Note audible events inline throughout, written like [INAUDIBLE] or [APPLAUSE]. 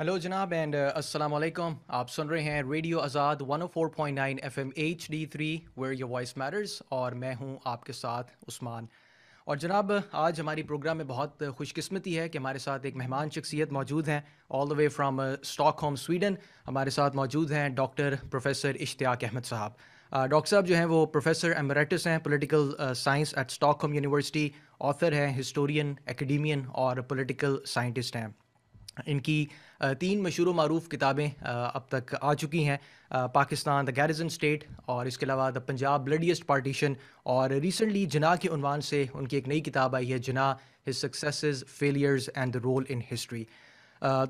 Hello जनाब and अस्सलाम वालेकुम आप सुन रहे हैं radio Azad 104.9 FM three where your voice matters और मैं हूं आपके साथ उस्मान और जनाब आज हमारी प्रोग्राम में बहुत खुशकिस्मती है कि हमारे साथ एक मेहमान शख्सियत मौजूद हैं all the way from Stockholm Sweden हमारे साथ मौजूद हैं डॉक्टर प्रोफेसर इश्तियाक अहमद साहब डॉक्टर uh, साहब जो हैं वो प्रोफेसर एमरेटस हैं political science at Stockholm University author हैं हिस्टोरियन एकेडमियन और पॉलिटिकल साइंटिस्ट हैं इनकी तीन मशहूर मरूफ किताबें अब तक आ चुकी हैं पाकिस्तान द गैरिजन स्टेट और इसके अलावा द पंजाब ब्लडियस्ट पार्टीशन और रिसेंटली जना के उनवान से उनकी एक नई किताब आई है Jinnah his success failures and the role in history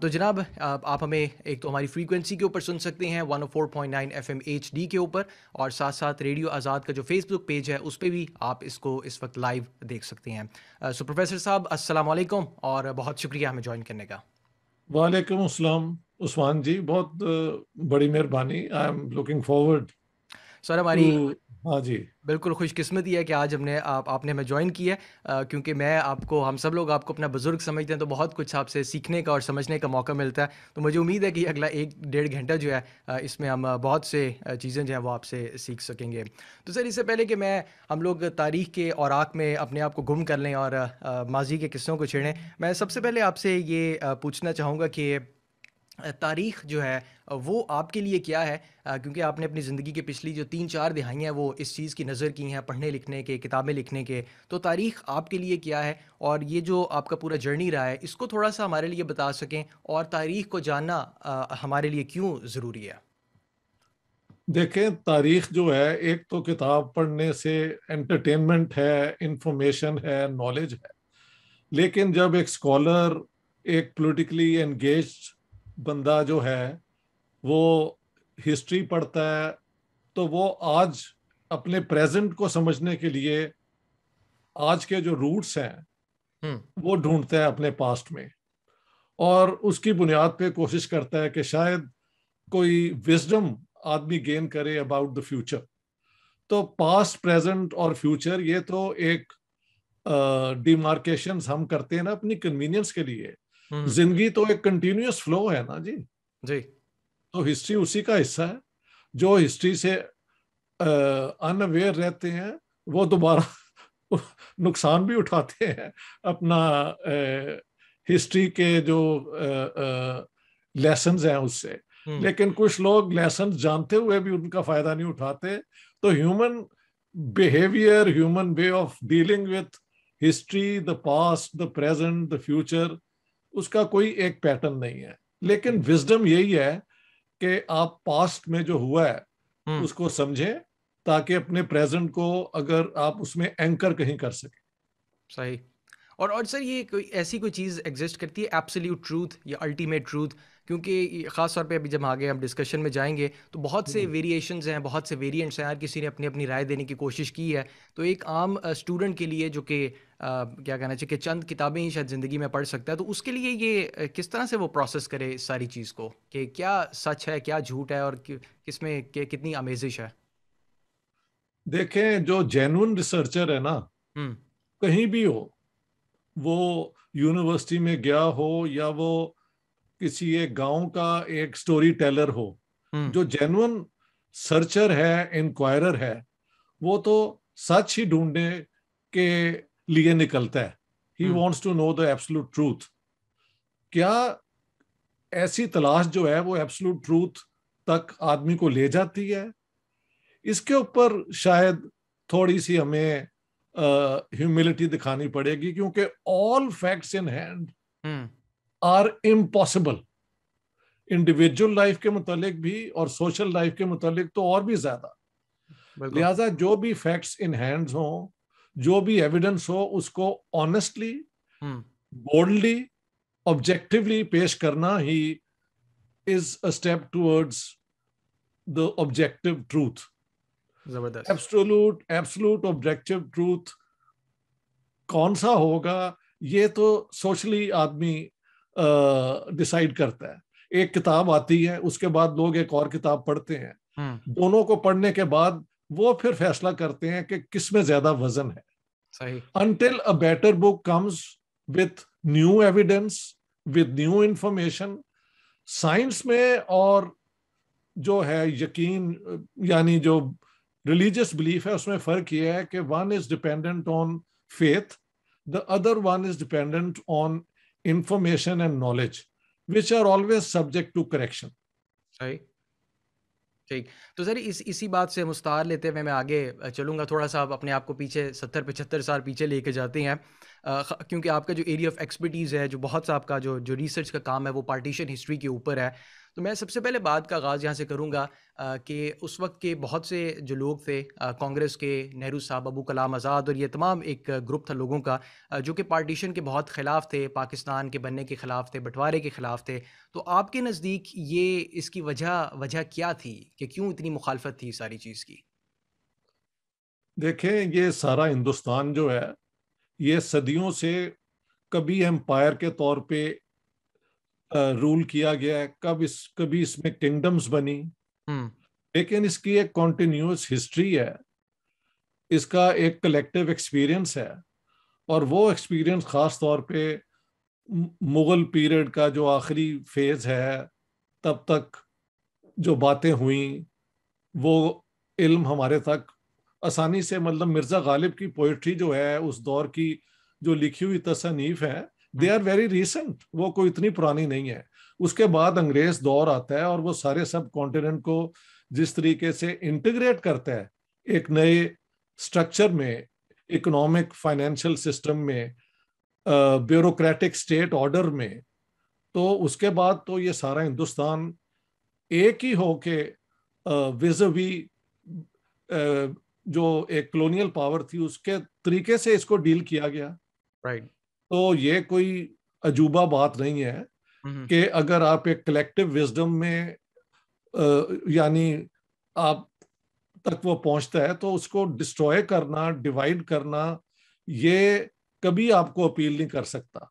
तो जनाब आप हमें एक तो हमारी फ्रीक्वेंसी के ऊपर सुन सकते हैं 104.9 एफएम एचडी के ऊपर और साथ साथ रेडियो आज़ाद का जो फेसबुक पेज है उस पर भी आप इसको इस वक्त लाइव देख सकते हैं सो प्रोफेसर साहब अस्सलाम और बहुत शुक्रिया हमें ज्वाइन करने का वालेकुम अस्सलाम उस्मान जी बहुत बड़ी मेहरबानी I am looking forward sir हमारी हाँ जी। बिल्कुल खुशकिस्मती है कि आज हमने आप आपने हमें ज्वाइन किया है क्योंकि मैं आपको हम सब लोग आपको अपना बुज़ुर्ग समझते हैं तो बहुत कुछ आपसे सीखने का और समझने का मौका मिलता है। तो मुझे उम्मीद है कि अगला एक डेढ़ घंटा जो है इसमें हम बहुत से चीज़ें जो हैं वो आपसे सीख सकेंगे। तो सर इससे पहले कि मैं हम लोग तारीख़ के औराक में अपने आप को गुम कर लें और माज़ी के किस्सों को छेड़ें, मैं सबसे पहले आपसे ये पूछना चाहूँगा कि तारीख जो है वो आपके लिए क्या है क्योंकि आपने अपनी ज़िंदगी के पिछली जो तीन चार दिहाइयाँ वो इस चीज़ की नज़र की हैं पढ़ने लिखने के किताबें लिखने के तो तारीख आपके लिए क्या है और ये जो आपका पूरा जर्नी रहा है इसको थोड़ा सा हमारे लिए बता सकें और तारीख को जानना हमारे लिए क्यों ज़रूरी है देखें तारीख जो है एक तो किताब पढ़ने से एंटरटेनमेंट है इंफॉर्मेशन है नॉलेज है लेकिन जब एक स्कॉलर एक पोलिटिकली एंगेज्ड बंदा जो है वो हिस्ट्री पढ़ता है तो वो आज अपने प्रेजेंट को समझने के लिए आज के जो रूट्स हैं हम्म। वो ढूंढता है अपने पास्ट में और उसकी बुनियाद पे कोशिश करता है कि शायद कोई विजडम आदमी गेन करे अबाउट द फ्यूचर तो पास्ट प्रेजेंट और फ्यूचर ये तो एक डिमार्केशन uh, हम करते हैं ना अपनी कन्वीनियंस के लिए हम्म। जिंदगी तो एक कंटिन्यूस फ्लो है ना जी जी तो हिस्ट्री उसी का हिस्सा है जो हिस्ट्री से अनअवेयर रहते हैं वो दोबारा [LAUGHS] नुकसान भी उठाते हैं अपना आ, हिस्ट्री के जो लेसन हैं उससे हम्म। लेकिन कुछ लोग लेसन जानते हुए भी उनका फायदा नहीं उठाते तो human behaviour human way of dealing with history the past the present the future उसका कोई एक पैटर्न नहीं है लेकिन विजडम यही है कि आप पास्ट में जो हुआ है हम्म। उसको समझें ताकि अपने प्रेजेंट को अगर आप उसमें एंकर कहीं कर सके सही और और सर ये कोई ऐसी कोई चीज़ एग्जिस्ट करती है एब्सोल्यूट ट्रूथ या अल्टीमेट ट्रूथ क्योंकि ख़ास तौर पे अभी जब आगे हम डिस्कशन में जाएंगे तो बहुत से वेरिएशन हम्म। हैं बहुत से वेरिएंट्स हैं हर किसी ने अपनी अपनी राय देने की कोशिश की है तो एक आम स्टूडेंट के लिए जो कि क्या कहना चाहिए कि चंद किताबें ही शायद ज़िंदगी में पढ़ सकता है तो उसके लिए ये किस तरह से वो प्रोसेस करे इस सारी चीज़ को कि क्या सच है क्या झूठ है और किसमें कितनी अमेजिश है देखें जो जेन्यून रिसर्चर है ना हम्म। कहीं भी हो वो यूनिवर्सिटी में गया हो या वो किसी एक गांव का एक स्टोरी टेलर हो हम्म। जो जेनुअन सर्चर है इंक्वायरर है वो तो सच ही ढूंढने के लिए निकलता है he wants to know the absolute truth क्या ऐसी तलाश जो है वो एब्सोलूट ट्रूथ तक आदमी को ले जाती है इसके ऊपर शायद थोड़ी सी हमें ह्यूमिलिटी uh, दिखानी पड़ेगी क्योंकि all facts in hand are impossible individual life के मुतालिक भी और सोशल लाइफ के मुतालिक तो और भी ज्यादा लिहाजा जो भी फैक्ट्स इन हैंड्स हों जो भी एविडेंस हो उसको ऑनेस्टली बोल्डली ऑब्जेक्टिवली पेश करना ही is a step towards the objective truth जबरदस्त एब्सोल्यूट एब्सोल्यूट ऑब्जेक्टिव ट्रूथ कौन सा होगा ये तो सोशली आदमी डिसाइड uh, करता है एक किताब आती है उसके बाद लोग एक और किताब पढ़ते हैं hmm. दोनों को पढ़ने के बाद वो फिर फैसला करते हैं कि किस में ज्यादा वजन है सही until a better book comes with new evidence with new information science में और जो है यकीन यानी जो रिलीजियस बिलीफ है उसमें फर्क ये है कि one is dependent on faith the other one is dependent on information and knowledge which are always subject to correction ठीक तो सर इस इसी बात से मुस्तार लेते हुए मैं आगे चलूँगा थोड़ा सा आप अपने आप को पीछे सत्तर पचहत्तर साल पीछे लेके जाते हैं क्योंकि आपका जो एरिया ऑफ एक्सपर्टीज़ है जो बहुत सा आपका जो जो रिसर्च का काम है वो पार्टीशन हिस्ट्री के ऊपर है तो मैं सबसे पहले बात का आगाज़ यहाँ से करूँगा कि उस वक्त के बहुत से जो लोग थे कांग्रेस के नेहरू साहब अबू कलाम आज़ाद और ये तमाम एक ग्रुप था लोगों का जो कि पार्टीशन के बहुत ख़िलाफ़ थे पाकिस्तान के बनने के ख़िलाफ़ थे बंटवारे के ख़िलाफ़ थे तो आपके नज़दीक ये इसकी वजह वजह क्या थी कि क्यों इतनी मुखालफत थी सारी चीज़ की देखें ये सारा हिंदुस्तान जो है ये सदियों से कभी एम्पायर के तौर पे रूल किया गया है कब इस कभी इसमें किंगडम्स बनी हम्म। लेकिन इसकी एक कॉन्टिन्यूस हिस्ट्री है इसका एक कलेक्टिव एक्सपीरियंस है और वो एक्सपीरियंस खास तौर पे मुगल पीरियड का जो आखिरी फेज है तब तक जो बातें हुई वो इल्म हमारे तक आसानी से मतलब मिर्ज़ा गालिब की पोइट्री जो है उस दौर की जो लिखी हुई तसनीफ है दे आर वेरी रिसेंट वो कोई इतनी पुरानी नहीं है उसके बाद अंग्रेज दौर आता है और वो सारे सब कॉन्टिनेंट को जिस तरीके से इंटीग्रेट करता है एक नए स्ट्रक्चर में इकोनॉमिक फाइनेंशियल सिस्टम में ब्यूरोक्रेटिक स्टेट ऑर्डर में तो उसके बाद तो ये सारा हिंदुस्तान एक ही हो के विज वी जो एक कलोनियल पावर थी उसके तरीके से इसको डील किया गया राइट right. तो ये कोई अजूबा बात नहीं है हम्म। कि अगर आप एक कलेक्टिव विजडम में यानी आप तक वो पहुंचता है तो उसको डिस्ट्रॉय करना डिवाइड करना ये कभी आपको अपील नहीं कर सकता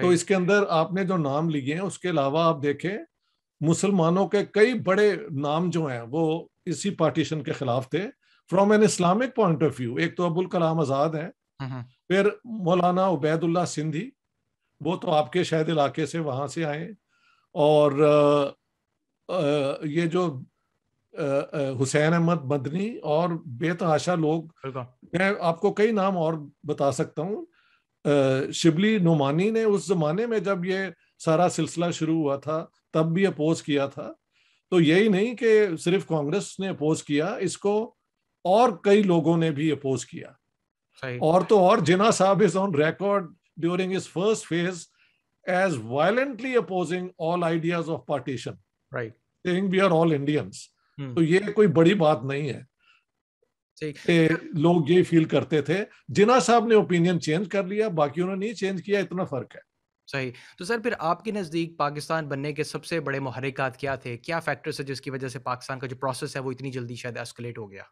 तो इसके अंदर आपने जो नाम लिए हैं उसके अलावा आप देखें मुसलमानों के कई बड़े नाम जो हैं वो इसी पार्टीशन के खिलाफ थे from an Islamic point of view एक तो अबुल कलाम आजाद हैं हम्म। फिर मौलाना उबैदुल्ला सिंधी वो तो आपके शायद इलाके से वहाँ से आए और ये जो हुसैन अहमद मदनी और बेतहाशा लोग मैं आपको कई नाम और बता सकता हूँ शिबली नुमानी ने उस जमाने में जब ये सारा सिलसिला शुरू हुआ था तब भी अपोज किया था तो यही नहीं कि सिर्फ कांग्रेस ने अपोज किया इसको और कई लोगों ने भी अपोज किया और तो और जिना साहब is on record during is first phase as violently opposing all ideas of partition right saying we are all Indians तो ये कोई बड़ी बात नहीं है लोग ये फील करते थे जिना साहब ने ओपिनियन चेंज कर लिया बाकी उन्होंने नहीं चेंज किया इतना फर्क है सही तो सर फिर आपके नज़दीक पाकिस्तान बनने के सबसे बड़े मुहरिकात क्या थे क्या फैक्टर्स है जिसकी वजह से पाकिस्तान का जो प्रोसेस है वो इतनी जल्दी शायद एस्कुलेट हो गया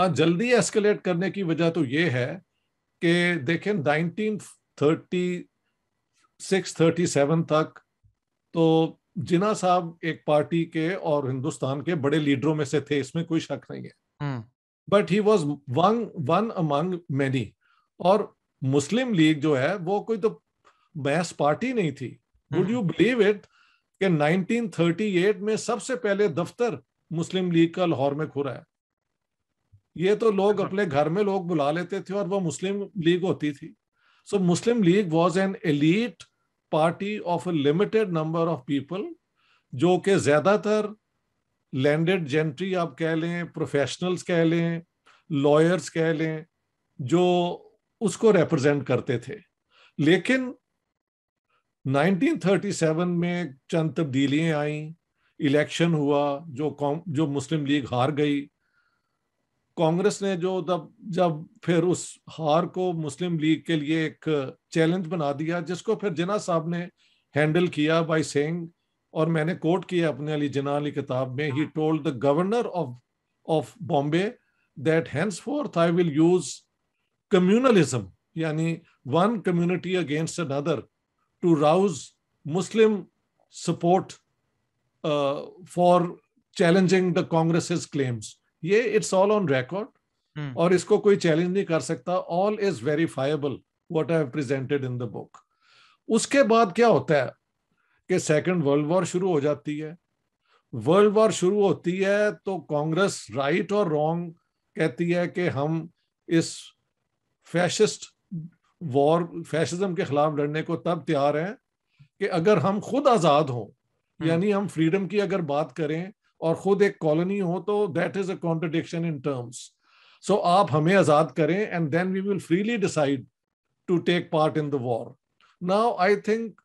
हाँ जल्दी एस्केलेट करने की वजह तो ये है कि देखें 1936-37 तक तो जिना साहब एक पार्टी के और हिंदुस्तान के बड़े लीडरों में से थे इसमें कोई शक नहीं है but he was one one among many और मुस्लिम लीग जो है वो कोई तो बहस पार्टी नहीं थी वुड यू बिलीव इट कि 1938 में सबसे पहले दफ्तर मुस्लिम लीग का लाहौर में खुरा है ये तो लोग अच्छा। अपने घर में लोग बुला लेते थे और वो मुस्लिम लीग होती थी so Muslim League was an elite party of a limited number of people जो कि ज्यादातर लैंडेड जेंट्री आप कह लें प्रोफेशनल्स कह लें लॉयर्स कह लें जो उसको रिप्रेजेंट करते थे लेकिन 1937 में चंद तब्दीलियां आई इलेक्शन हुआ जो कौम जो मुस्लिम लीग हार गई कांग्रेस ने जो तब जब फिर उस हार को मुस्लिम लीग के लिए एक चैलेंज बना दिया जिसको फिर जिना साहब ने हैंडल किया बाय सेइंग और मैंने कोट किया अपने अली जिना अली किताब में he told the governor of of Bombay that henceforth I will use communalism यानी one community against another to rouse Muslim support for challenging the Congress claims ये इट्स ऑल ऑन रिकॉर्ड और इसको कोई चैलेंज नहीं कर सकता all is verifiable what I presented in the book उसके बाद क्या होता है कि सेकंड वर्ल्ड वॉर शुरू हो जाती है वर्ल्ड वॉर शुरू होती है तो कांग्रेस राइट और रॉन्ग कहती है कि हम इस फैशिस्ट वॉर फैशिज्म के खिलाफ लड़ने को तब तैयार हैं कि अगर हम खुद आजाद हों hmm. यानी हम फ्रीडम की अगर बात करें और खुद एक कॉलोनी हो तो that is a contradiction in terms so आप हमें आजाद करें and then we will freely decide to take part in the war now I think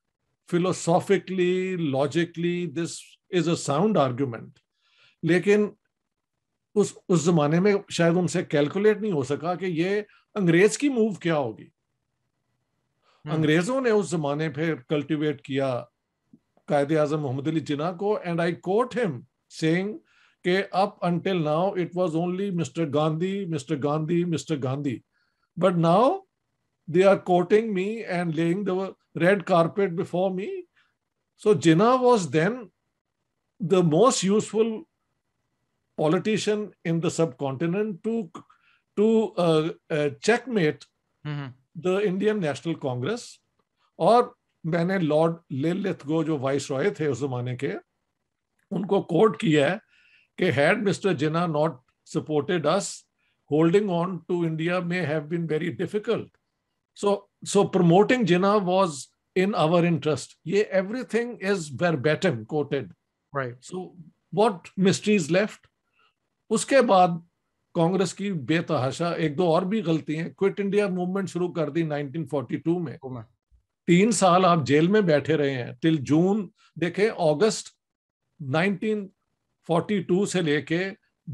philosophically logically this is a sound argument लेकिन उस उस जमाने में शायद उनसे कैलकुलेट नहीं हो सका कि ये अंग्रेज की मूव क्या होगी hmm. अंग्रेजों ने उस जमाने पर कल्टिवेट किया कायदे आजम मोहम्मद अली जिना को and I quote him saying, okay, up until now, it was only Mr. Gandhi, Mr. Gandhi, Mr. Gandhi. But now they are courting me and laying the red carpet before me. So Jinnah was then the most useful politician in the subcontinent to, to uh, uh, checkmate mm-hmm. the Indian National Congress. Or मैंने Lord Linlithgow जो viceroy थे उस जमाने उनको कोट किया है कि had Mister Jinnah not supported us holding on to India may have been very difficult so so promoting Jinnah was in our interest ये everything is verbatim quoted right so what mysteries left उसके बाद कांग्रेस की बेतहाशा एक दो और भी गलती है क्विट इंडिया मूवमेंट शुरू कर दी 1942 में तीन साल आप जेल में बैठे रहे हैं टिल जून देखे अगस्त 1942 से लेके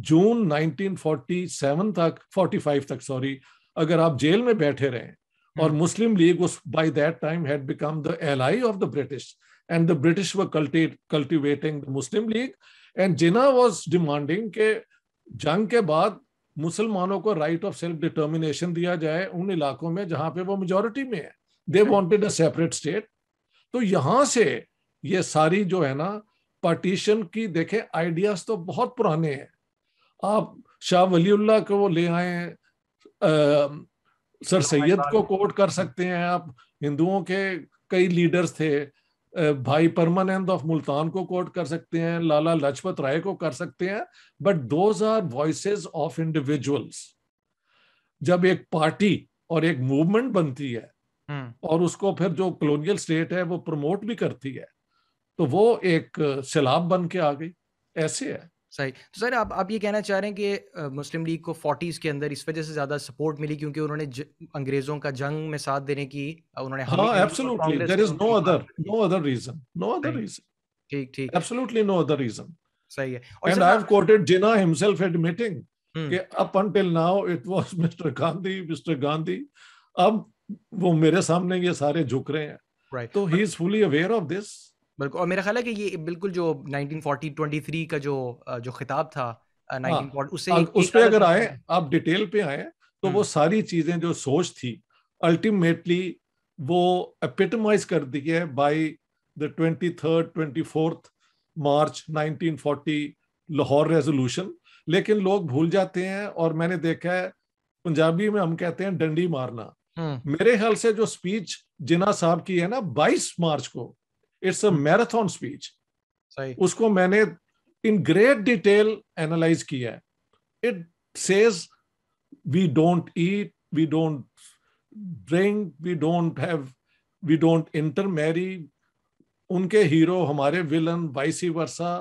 जून 1947 तक 45 तक सॉरी अगर आप जेल में बैठे रहे और हम्म। मुस्लिम लीग उस by that time had become the ally of the British and the British were cultivating the Muslim League and Jinnah was demanding के जंग के बाद मुसलमानों को राइट ऑफ सेल्फ डिटर्मिनेशन दिया जाए उन इलाकों में जहां पे वो मेजोरिटी में है they wanted a separate state तो यहां से ये सारी जो है ना पार्टीशन की देखें आइडियाज तो बहुत पुराने हैं आप शाह वली को वो ले आए हैं सर सैयद को कोट कर सकते हैं आप हिंदुओं के कई लीडर्स थे भाई परमानंद ऑफ मुल्तान को कोट कर सकते हैं लाला लाजपत राय को कर सकते हैं but those are voice of individuals जब एक पार्टी और एक मूवमेंट बनती है हम्म। और उसको फिर जो कलोनियल स्टेट है वो प्रमोट भी करती है तो वो एक सैलाब बन के आ गई ऐसे है सही तो सर आप आप ये कहना चाह रहे हैं कि मुस्लिम लीग को फोर्टीज़ के अंदर इस वजह से ज़्यादा सपोर्ट मिली क्योंकि उन्होंने ज, अंग्रेज़ों का जंग में साथ देने की उन्होंने हाँ absolutely there is no other no other reason no other reason ठीक ठीक एब्सोल्युटली नो अदर रीजन सही है and I have quoted Jinnah himself कि up until now it was Mister Gandhi Mister Gandhi अब वो मेरे सामने ये सारे झुक रहे हैं राइट तो he is fully aware of this बिल्कुल और मेरा ख्याल है कि ये बिल्कुल जो 1940 23 का जो जो खिताब था हाँ। उससे एक, उस पे अगर आए आप डिटेल पे आए तो वो हम्म। सारी चीजें जो सोच थी अल्टीमेटली वो एपिटमाइज कर दी है by the twenty third twenty fourth March 1940 Lahore resolution लेकिन लोग भूल जाते हैं और मैंने देखा है पंजाबी में हम कहते हैं डंडी मारना हम्म। मेरे ख्याल से जो स्पीच जिना साहब की है ना 22 मार्च को इट्स अ मैराथन स्पीच उसको मैंने इन ग्रेट डिटेल एनालाइज किया है it says we don't eat we don't drink we don't have we don't intermarry उनके हीरो हमारे villain vice versa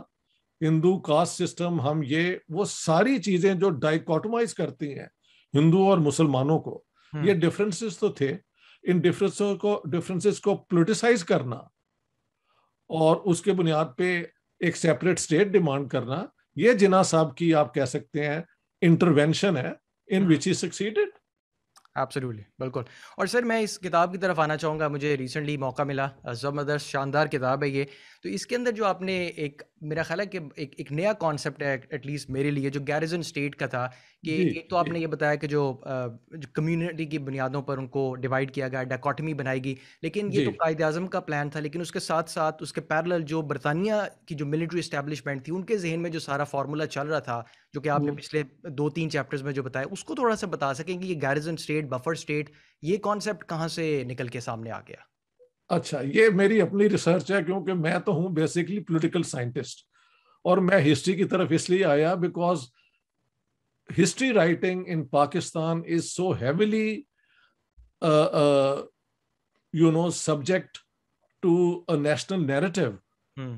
Hindu caste system हम ये वो सारी चीजें जो डाइकोटोमाइज करती हैं हिंदू और मुसलमानों को हम्म। ये डिफरेंसेस तो थे इन डिफरेंसों को डिफरेंसेस को पोलिटिसाइज करना और उसके बुनियाद पे एक सेपरेट स्टेट डिमांड करना ये जिना साहब की आप कह सकते हैं इंटरवेंशन है इन विच ही सक्सीडेड एब्सोल्युटली बिल्कुल और सर मैं इस किताब की तरफ आना चाहूँगा मुझे रिसेंटली मौका मिला ज़बरदस्त शानदार किताब है ये तो इसके अंदर जो आपने एक मेरा ख्याल है कि एक एक नया कॉन्सेप्ट है एटलीस्ट मेरे लिए जो गैरिजन स्टेट का था कि एक तो आपने ये बताया कि जो कम्युनिटी की बुनियादों पर उनको डिवाइड किया गया डाकॉटमी बनाई गई लेकिन ये तो कायद अजम का प्लान था लेकिन उसके साथ साथ उसके पैरल जो बरतानिया की जो मिलिट्री इस्टेब्लिशमेंट थी उनके जहन में जो सारा फार्मूला चल रहा था जो कि आपने हम्म। पिछले दो तीन चैप्टर्स में जो बताया उसको थोड़ा सा बता सकें कि ये garrison state state buffer state ये कॉन्सेप्ट कहाँ से निकल के सामने आ गया अच्छा ये मेरी अपनी रिसर्च है क्योंकि मैं तो हूँ बेसिकली पोलिटिकल साइंटिस्ट और मैं हिस्ट्री की तरफ इसलिए आया because history writing in Pakistan is so heavily you know subject to a national narrative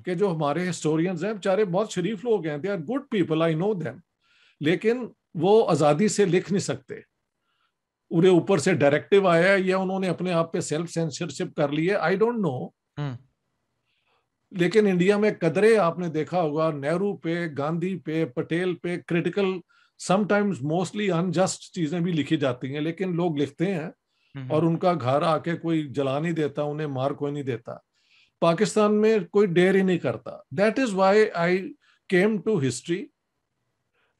के जो हमारे हिस्टोरियंस हैं बेचारे बहुत शरीफ लोग हैं they are good people I know them लेकिन वो आज़ादी से लिख नहीं सकते hmm. पूरे ऊपर से डायरेक्टिव आया या उन्होंने अपने आप पे सेल्फ सेंसरशिप कर ली है आई डोंट नो लेकिन इंडिया में कदरे आपने देखा होगा नेहरू पे गांधी पे पटेल पे क्रिटिकल समटाइम्स मोस्टली अनजस्ट चीजें भी लिखी जाती हैं लेकिन लोग लिखते हैं hmm. और उनका घर आके कोई जला नहीं देता उन्हें मार कोई नहीं देता पाकिस्तान में कोई डेर ही नहीं करता that is why I came to history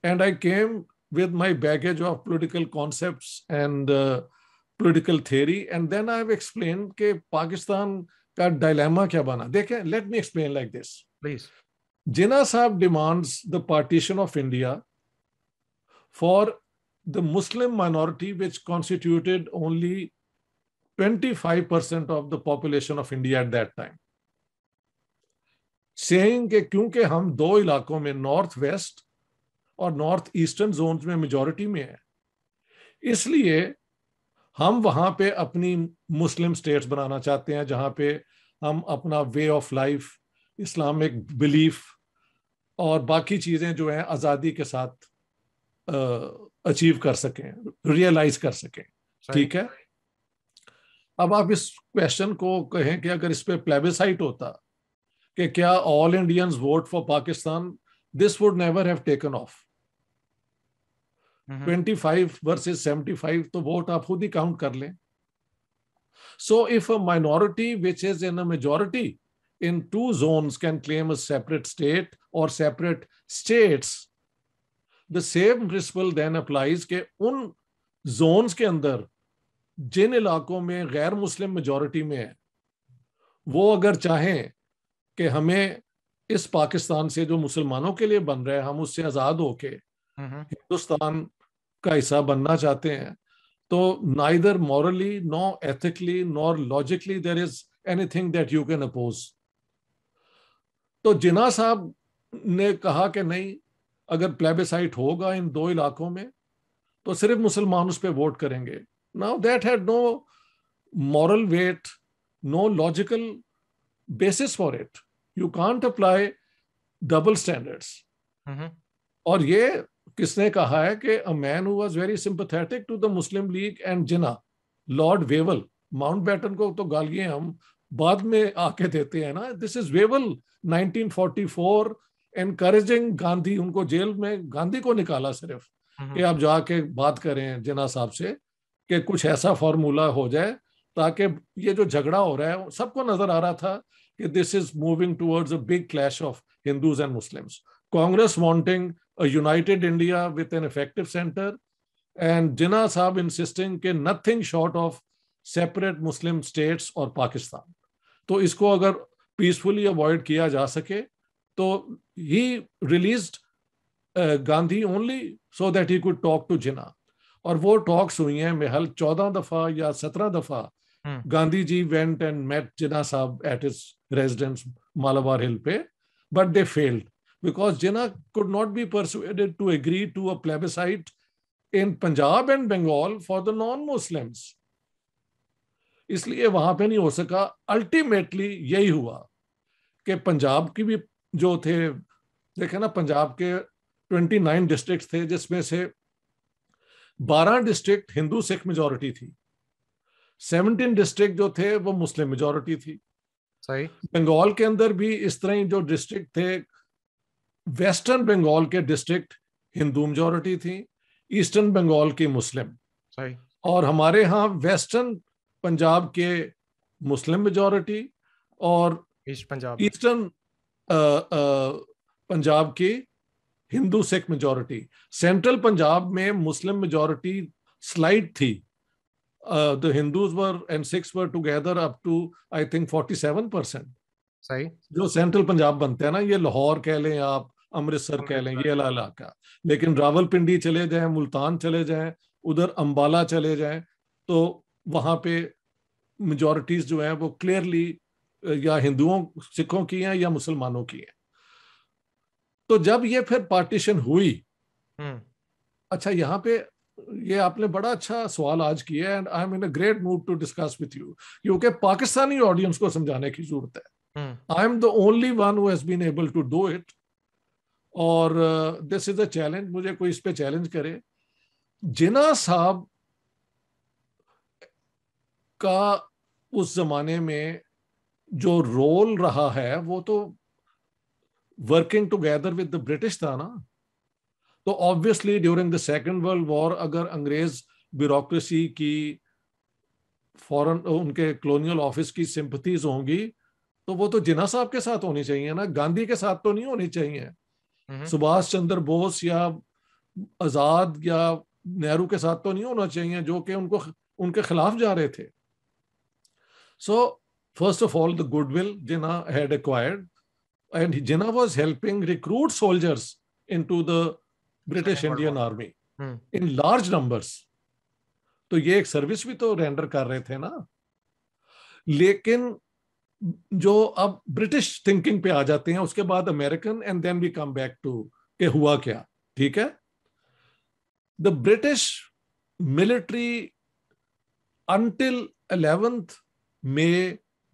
and I came with my baggage of political concepts and uh, political theory. And then i have explained ke pakistan ka dilemma kya bana देखें let me explain like this. Please. Jinnah sahab demands the partition of India for the Muslim minority, which constituted only 25% of the population of India at that time. Saying ke kyunki hum do ilakon mein north west और north eastern zone में majority में है इसलिए हम वहां पे अपनी मुस्लिम states बनाना चाहते हैं जहां पे हम अपना way of life Islamic belief और बाकी चीज़ें जो हैं आज़ादी के साथ अचीव कर सकें रियलाइज कर सकें ठीक है अब आप इस क्वेश्चन को कहें कि अगर इस पर प्लेबिसाइट होता कि क्या all Indians vote for Pakistan this would never have taken off twenty five versus seventy five तो वोट आप खुद ही काउंट कर लें so if a minority which is in a majority in two zone can claim a separate state और separate states the same principle then applies के उन zone के अंदर जिन इलाकों में गैर मुस्लिम मेजोरिटी में है वो अगर चाहें कि हमें इस पाकिस्तान से जो मुसलमानों के लिए बन रहे हैं हम उससे आज़ाद होके हम्म। हिंदुस्तान का हिस्सा बनना चाहते हैं तो neither morally no ethically nor logically there is anything that you can oppose तो जिना साहब ने कहा कि नहीं अगर प्लेबिसाइट होगा इन दो इलाकों में तो सिर्फ मुसलमान उस पर वोट करेंगे now that had no moral weight no logical basis for it you can't apply double standards और ये किसने कहा है कि a man who was very sympathetic to the Muslim League and Jinnah Lord Wavell Mountbatten को तो गालिए हम बाद में आके देते हैं ना this is Wavell 1944 encouraging Gandhi उनको जेल में गांधी को निकाला सिर्फ कि हम्म। आप जाके बात करें जिना साहब से कि कुछ ऐसा फॉर्मूला हो जाए ताकि ये जो झगड़ा हो रहा है सबको नजर आ रहा था कि this is moving towards a big clash of Hindus and Muslims Congress wanting a united India with an effective center, and Jinnah Sahib insisting ke nothing short of separate Muslim states or Pakistan. to isko agar peacefully avoid kiya ja sake to he released uh, Gandhi only so that he could talk to Jinnah. aur wo talks hui hain mehal 14 dafa ya 17 dafa hmm. gandhi ji went and met jinnah साहब at his residence malabar hill pe but they failed because Jinnah could not be persuaded to agree to a plebiscite in Punjab and Bengal for the non-Muslims. इसलिए वहां पे नहीं हो सका ultimately यही हुआ कि पंजाब की भी जो थे देखे ना पंजाब के 29 डिस्ट्रिक्ट थे जिसमें से 12 डिस्ट्रिक्ट हिंदू सिख मेजोरिटी थी 17 डिस्ट्रिक्ट जो थे वो मुस्लिम मेजोरिटी थी सही बंगाल के अंदर भी इस तरह जो डिस्ट्रिक्ट थे वेस्टर्न बंगाल के डिस्ट्रिक्ट हिंदू मेजोरिटी थी ईस्टर्न बंगाल की मुस्लिम सही और हमारे यहाँ वेस्टर्न पंजाब के मुस्लिम मेजोरिटी और ईस्ट पंजाब ईस्टर्न पंजाब की हिंदू सिख मेजोरिटी सेंट्रल पंजाब में मुस्लिम मेजोरिटी स्लाइड थी the Hindus were and six were together up to I think forty seven percent सही जो सेंट्रल पंजाब बनते हैं ना ये लाहौर कह लें आप अमृतसर कह लें ये अला इलाका लेकिन रावलपिंडी चले जाए मुल्तान चले जाए उधर अम्बाला चले जाए तो वहां पे मेजोरिटीज जो हैं वो क्लियरली या हिंदुओं सिखों की हैं या मुसलमानों की हैं तो जब ये फिर पार्टीशन हुई हम्म। अच्छा यहाँ पे ये आपने बड़ा अच्छा सवाल आज किया and I am in a great mood to discuss with you क्योंकि पाकिस्तानी ऑडियंस को समझाने की जरूरत है I am the only one who been able to do it और दिस इज अ चैलेंज मुझे कोई इस पे चैलेंज करे जिना साहब का उस जमाने में जो रोल रहा है वो तो working together with the British था ना तो obviously during the second world war अगर अंग्रेज ब्यूरोक्रेसी की फॉरेन उनके कॉलोनियल ऑफिस की सिंपथीज होंगी तो वो तो जिना साहब के साथ होनी चाहिए ना गांधी के साथ तो नहीं होनी चाहिए हम्म। सुभाष चंद्र बोस या आजाद या नेहरू के साथ तो नहीं होना चाहिए जो कि उनको उनके खिलाफ जा रहे थे so first of all the goodwill Jinnah had acquired and Jinnah was helping recruit soldiers into the British Indian army in large numbers तो ये एक सर्विस भी तो रेंडर कर रहे थे ना लेकिन जो अब ब्रिटिश थिंकिंग पे आ जाते हैं उसके बाद American and then we come back to के हुआ क्या ठीक है the British military until eleventh May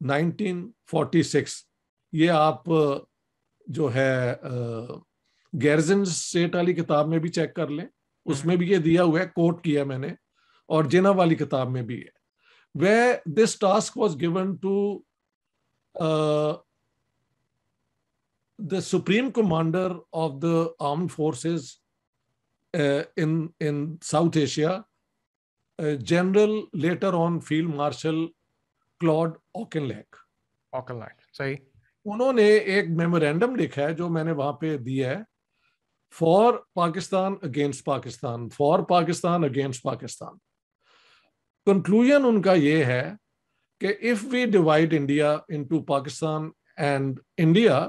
1946 ये आप जो है गैरजन सेट वाली किताब में भी चेक कर लें हम्म। उसमें भी ये दिया हुआ है कोट किया मैंने और जेना वाली किताब में भी है वे this task was given to uh, the supreme commander of the armed forces uh, in in South Asia, uh, General later on Field Marshal Claude Auchinleck. Auchinleck, सही. उन्होंने एक मेमोरेंडम लिखा है जो मैंने वहां पे दिया है for Pakistan against Pakistan for Pakistan against Pakistan conclusion उनका ये है कि if we divide India into Pakistan and India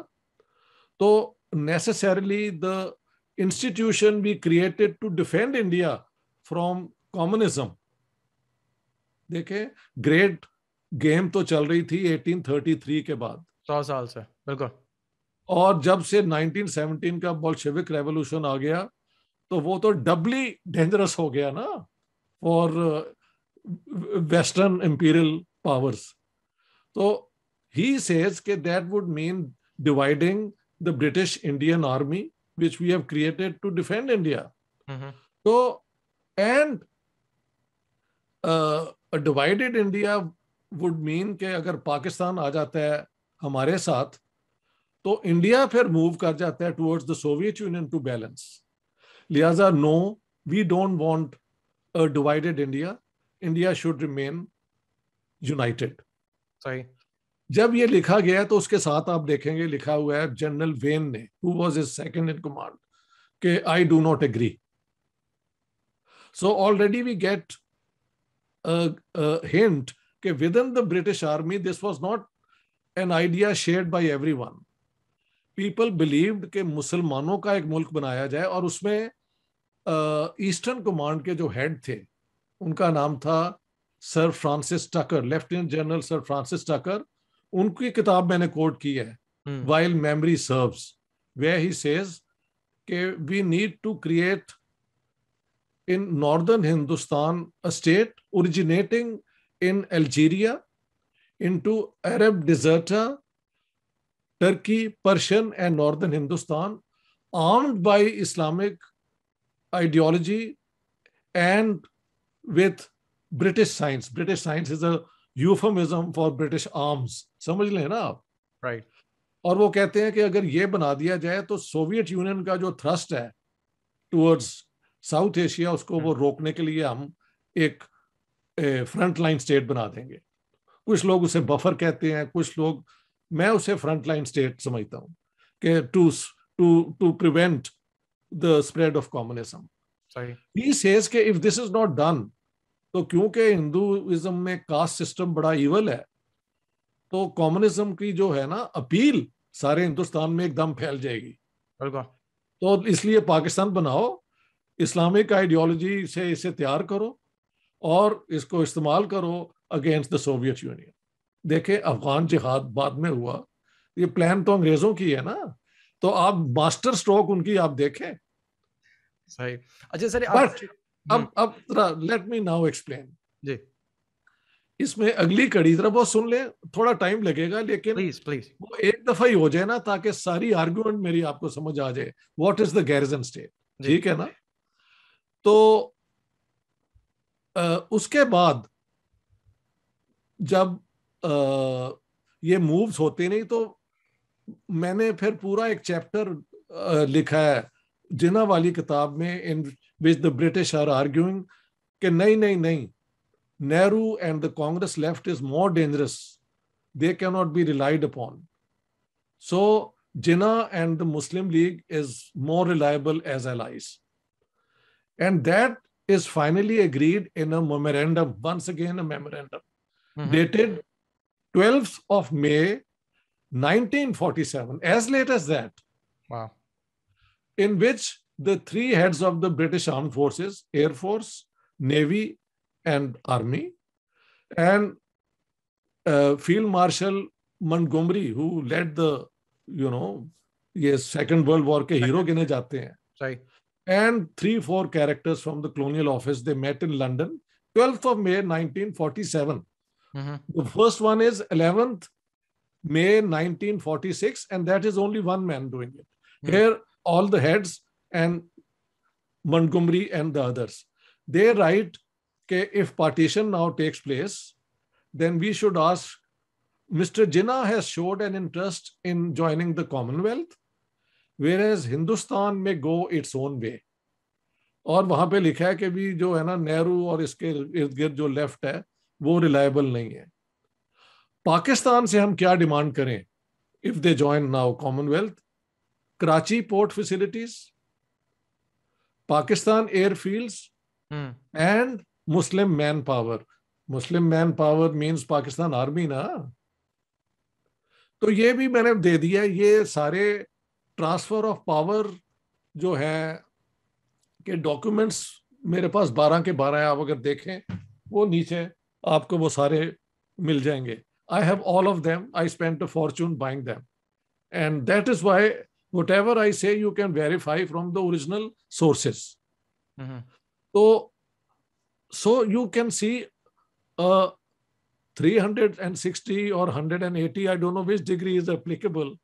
तो necessarily the institution be created to defend India from communism देखे ग्रेट गेम तो चल रही थी 1833 के बाद सौ साल से बिल्कुल और जब से 1917 का बोल्शेविक रेवोल्यूशन आ गया तो वो तो डबली डेंजरस हो गया ना for western imperial powers. So he says that that would mean dividing the British Indian army, which we have created to defend India. Mm-hmm. So, and uh, a divided India would mean that if Pakistan comes जाता है हमारे साथ तो India फिर move कर जाता है towards the Soviet Union to balance लिहाजा no we don't want a divided India India should remain united सही जब ये लिखा गया तो उसके साथ आप देखेंगे लिखा हुआ है जनरल वेन ने who was is second in command के I do not agree so already we get hint के within the British army this was not an idea shared by everyone people believed के मुसलमानों का एक मुल्क बनाया जाए और उसमें ईस्टर्न कमांड के जो हेड थे उनका नाम था sir Francis Tucker lieutenant general sir Francis Tucker उनकी किताब मैंने कोट की है वाइल मेमरी सर्व वे ही सेज के we need to create in northern Hindustan state originating in Algeria into Arab Deserta Turkey Persian and northern Hindustan armed by Islamic ideology and with British science British science is a for British arms समझ लें ना आप right right. और वो कहते हैं कि अगर ये बना दिया जाए तो सोवियत यूनियन का जो थ्रस्ट है टूवर्ड्स साउथ एशिया उसको वो hmm. रोकने के लिए हम एक फ्रंट लाइन स्टेट बना देंगे कुछ लोग उसे बफर कहते हैं कुछ लोग मैं उसे फ्रंट लाइन स्टेट समझता हूँ कि to to to prevent the spread of communism he if this is not done तो क्योंकि हिंदुइज्म में कास्ट सिस्टम बड़ा इवल है तो कॉम्युनिज्म की जो है ना अपील सारे हिंदुस्तान में एकदम फैल जाएगी तो इसलिए पाकिस्तान बनाओ इस्लामिक आइडियोलॉजी से इसे तैयार करो और इसको इस्तेमाल करो अगेंस्ट द सोवियत यूनियन देखे अफगान जिहाद बाद में हुआ ये प्लान तो अंग्रेजों की है ना तो आप मास्टर स्ट्रोक उनकी आप देखें सही अच्छा सर अब हम्म। अब लेट मी नाउ एक्सप्लेन जी इसमें अगली कड़ी जरा वो सुन ले थोड़ा टाइम लगेगा लेकिन प्लीज प्लीज वो एक दफा ही हो जाए ना ताकि सारी आर्ग्यूमेंट मेरी आपको समझ आ जाए what is the garrison state ठीक है ना तो आ, उसके बाद जब आ, ये मूव्स होते नहीं तो मैंने फिर पूरा एक चैप्टर लिखा है जिना वाली किताब में इन which the British are arguing, that नहीं नहीं नहीं Nehru and the Congress left is more dangerous. They cannot be relied upon. So Jinnah and the Muslim League is more reliable as allies. And that is finally agreed in a memorandum, once again a memorandum, mm-hmm. dated 12th of May 1947, as late as that. Wow. In which the three heads of the British Armed Forces, Air Force, Navy, and Army, and uh, Field Marshal Montgomery, who led the, you know, ये second world war के hero गिने जाते And three, four characters from the colonial office—they met in London, 12th of May, 1947 mm-hmm. The first one is 11th May 1946 and that is only one man doing it. Mm. Here all the heads and Montgomery and the others. They write, okay, if partition now takes place, then we should ask, Mr. Jinnah has showed an interest in joining the Commonwealth, whereas Hindustan may go its own way. और वहां पे लिखा है कि भी जो है ना नेहरू और इसके इर्द गिर्द जो लेफ्ट है वो रिलायबल नहीं है पाकिस्तान से हम क्या डिमांड करें if they join now commonwealth Karachi port facilities Pakistan Pakistan and Muslim man power Muslim man power mean Pakistan army ना तो ये भी मैंने दे दिया ये सारे ट्रांसफर ऑफ पावर जो है के डॉक्यूमेंट्स मेरे पास बारह के बारह आप अगर देखें वो नीचे आपको वो सारे मिल जाएंगे I have all of them I spend a fortune buying them and that is why whatever I say, you can verify from the original sources. Mm-hmm. So, so you can see uh, 360 or 180, I don't know which degree is applicable,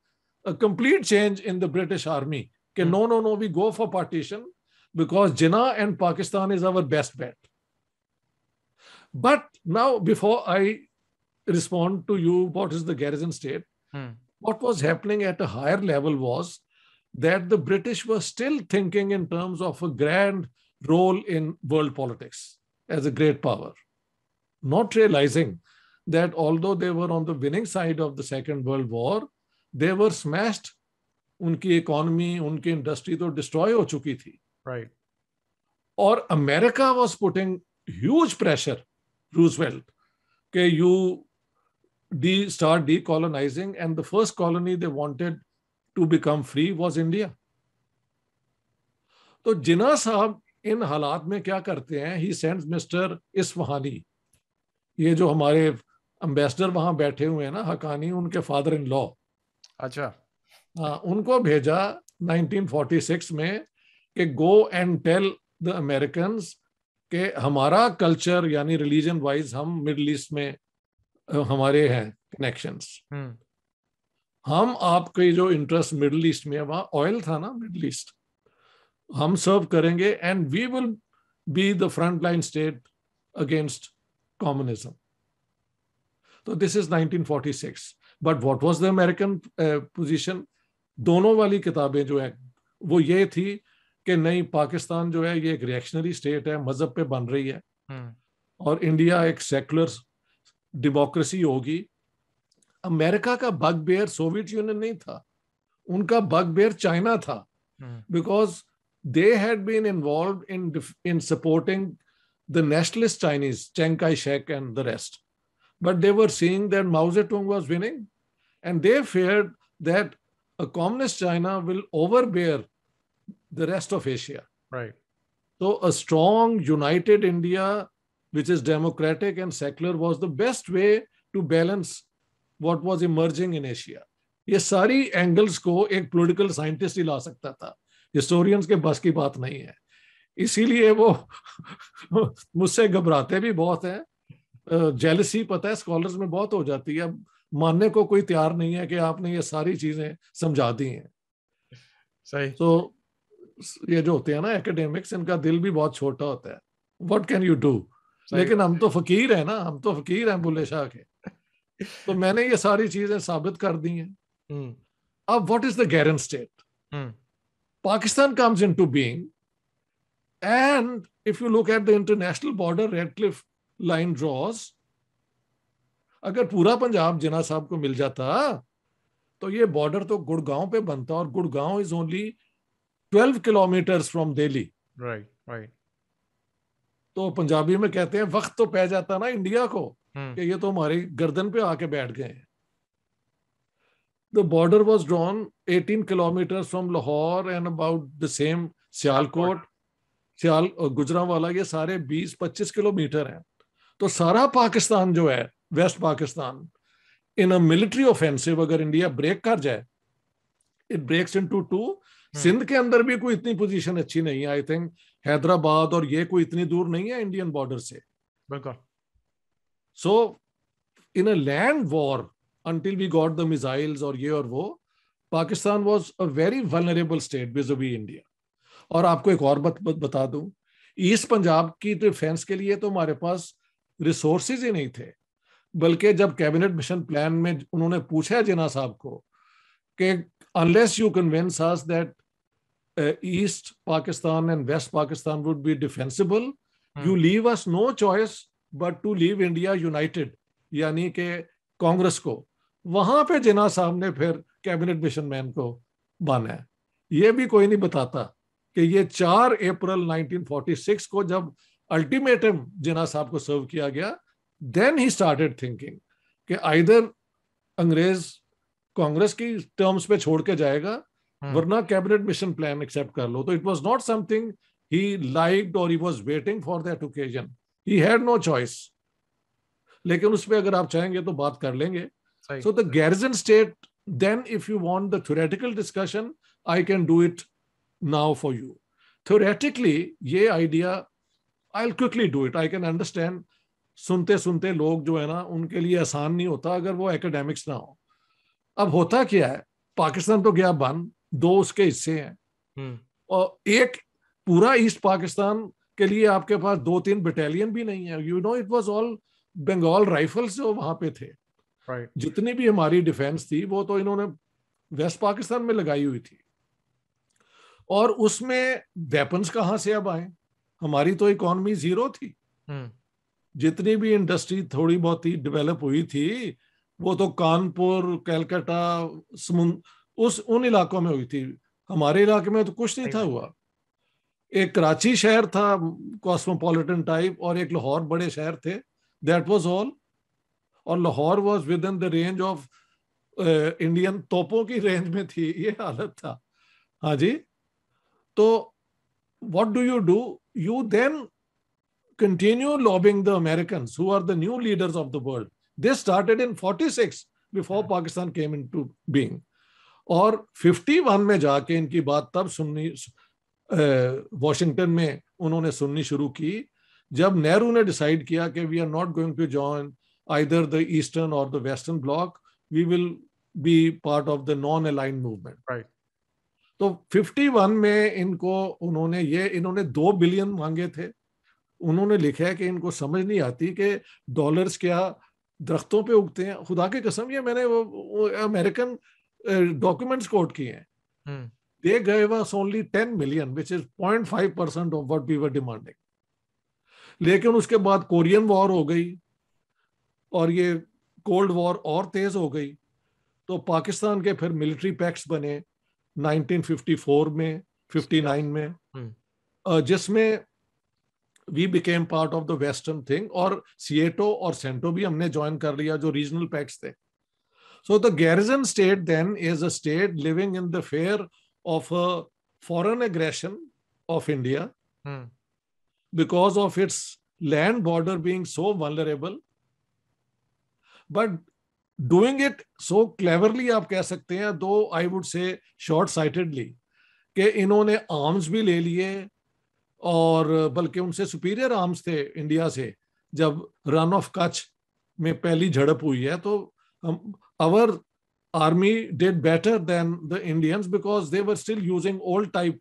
a complete change in the British army. Okay, mm-hmm. no, no, no, we go for partition because Jinnah and Pakistan is our best bet. But now, before I respond to you, what is the garrison state? Mm what was happening at a higher level was that the British were still thinking in terms of a grand role in world politics as a great power, not realizing that although they were on the winning side of the Second World War, they were smashed. उनकी economy, उनकी industry तो destroy हो चुकी थी. Right. Or America was putting huge pressure, Roosevelt, okay, you de- start decolonizing. And the first colony they wanted to become free was India. तो जिना साहब इन हालात में क्या करते हैं ही सेंड्स मिस्टर इसवहानी ये जो हमारे अम्बेसडर वहां बैठे हुए हैं ना हकानी उनके फादर इन लॉ अच्छा आ, हाँ, उनको भेजा 1946 में कि go and tell the American के हमारा कल्चर यानी रिलीजन वाइज हम मिडल ईस्ट में हमारे हैं कनेक्शन हम्म। हम आपके जो इंटरेस्ट मिडल ईस्ट में वहां ऑयल था ना मिडल ईस्ट हम सर्व करेंगे and we will be the front line state against communism तो this is 1946 but what was the American position दोनों वाली किताबें जो है वो ये थी कि नहीं पाकिस्तान जो है ये एक रिएक्शनरी स्टेट है मजहब पे बन रही है hmm. और इंडिया एक सेकुलर डेमोक्रेसी होगी अमेरिका का बग बेयर सोवियत यूनियन नहीं था उनका बग बेयर चाइना था because they had been involve in in supporting the nationalist Chinese Chiang Shek and the rest but they were seeing that Mao Tse Tung was winning and they fear that a communist China will overbear the rest of Asia. Right. So a strong, united India which is democratic and secular, was the best way to balance what was emerging in Asia. ये सारी angles को एक political scientist ही ला सकता था historians के बस की बात नहीं है इसीलिए वो [LAUGHS] मुझसे घबराते भी बहुत हैं जेलसी पता है स्कॉलर्स में बहुत हो जाती है मानने को कोई तैयार नहीं है कि आपने ये सारी चीजें समझा दी हैं सही तो so, ये जो होते हैं ना एकेडमिक्स इनका दिल भी बहुत छोटा होता है व्हाट कैन यू डू लेकिन हम तो फकीर है ना हम तो फकीर हैं बुल्ले शाह के तो मैंने ये सारी चीजें साबित कर दी हैं हम्म। अब what is the garrison state Pakistan comes into being and if you look at the international border red line draws अगर पूरा पंजाब जिना साहब को मिल जाता तो ये बॉर्डर तो गुड़गांव पे बनता और Gurgaon is only twelve kilometre from Delhi right right तो पंजाबी में कहते हैं वक्त तो पै जाता ना इंडिया को हम्म। कि ये तो हमारी गर्दन पे आके बैठ गए हैं the border was drawn eighteen kilometre from Lahore and about the same Sialkot सियाल वाला ये सारे 20-25 किलोमीटर हैं तो सारा पाकिस्तान जो है west Pakistan in a military offensive अगर इंडिया ब्रेक कर जाए it breaks into two Sindh के अंदर भी कोई इतनी पोजीशन अच्छी नहीं है आई थिंक हैदराबाद और ये कोई इतनी दूर नहीं है इंडियन बॉर्डर से बिल्कुल so in a land war until we got the missiles और ये और वो Pakistan was a very vulnerable state बिजोबी इंडिया और आपको एक और बत, बत, बता दूं ईस्ट पंजाब की डिफेंस के लिए तो हमारे पास रिसोर्सेज ही नहीं थे बल्कि जब कैबिनेट मिशन प्लान में उन्होंने पूछा जिना साहब को कि unless you convince that uh, East Pakistan and West Pakistan would be defensible. Hmm. You leave us no choice but to leave India united, यानी कि कांग्रेस को वहां पे जिना साहब ने फिर कैबिनेट मिशन मैन को बाना है ये भी कोई नहीं बताता कि ये 4 अप्रैल 1946 को जब अल्टीमेटम जिना साहब को सर्व किया गया देन ही स्टार्टेड थिंकिंग कि आइदर अंग्रेज कांग्रेस की टर्म्स पे छोड़ के जाएगा Hmm. वरना कैबिनेट मिशन प्लान एक्सेप्ट कर लो तो it was not something he liked और he was waiting for that occasion he had no choice लेकिन पर अगर आप चाहेंगे तो बात कर लेंगे so the garrison state then if you want the theoretical discussion I can do it now for you theoretically ये idea I quickly do it I can understand सुनते सुनते लोग जो है ना उनके लिए आसान नहीं होता अगर वो एकेडमिक्स ना हो अब होता क्या है पाकिस्तान तो गया बंद दो उसके हिस्से हैं हम्म। और एक पूरा ईस्ट पाकिस्तान के लिए आपके पास दो तीन बटालियन भी नहीं है you know it was all Bengal rifles जो वहां पे थे right. जितनी भी हमारी डिफेंस थी वो तो इन्होंने वेस्ट पाकिस्तान में लगाई हुई थी और उसमें वेपन्स कहाँ से अब आए हमारी तो इकोनॉमी जीरो थी hmm. जितनी भी इंडस्ट्री थोड़ी बहुत ही डेवलप हुई थी वो तो कानपुर कैलकाटा उस उन इलाकों में हुई थी हमारे इलाके में तो कुछ नहीं था हुआ एक कराची शहर था कॉस्मोपोलिटन टाइप और एक लाहौर बड़े शहर थे दैट वाज ऑल और Lahore was within the range of Indian तोपों की रेंज में थी ये हालत था हाँ जी तो what do you do you then continue lobbying the American who are the new leaders of the world this started in forty before Pakistan came in being और 51 में जाके इनकी बात तब सुननी वॉशिंगटन में उन्होंने सुननी शुरू की जब नेहरू ने डिसाइड किया कि we are not going to join either the eastern और the western bloc we will be part of the non aligned movement right तो 51 में इनको उन्होंने ये इन्होंने दो बिलियन मांगे थे उन्होंने लिखा है कि इनको समझ नहीं आती कि डॉलर्स क्या दरख्तों पे उगते हैं खुदा की कसम ये मैंने वो, वो अमेरिकन डॉक्यूमेंट्स कोट किए हैं दे गए us only 10 million which is 0.5 percent of what we were demanding लेकिन उसके बाद कोरियन वॉर हो गई और ये कोल्ड वॉर और तेज हो गई तो पाकिस्तान के फिर मिलिट्री पैक्स बने 1954 में 59 में जिसमें we became part of the western thing और सिएटो और सेंटो भी हमने ज्वाइन कर लिया जो रीजनल पैक्स थे So the garrison state then is a state living in the fear of a foreign aggression of India hmm. because of its land border being so vulnerable. But doing it so cleverly, आप कह सकते हैं दो I would say short sightedly, कि इन्होंने arms भी ले लिए और बल्कि उनसे superior arms थे इंडिया से जब run of कच्छ में पहली झड़प हुई है तो हम our army did better than the Indians because they were still using old type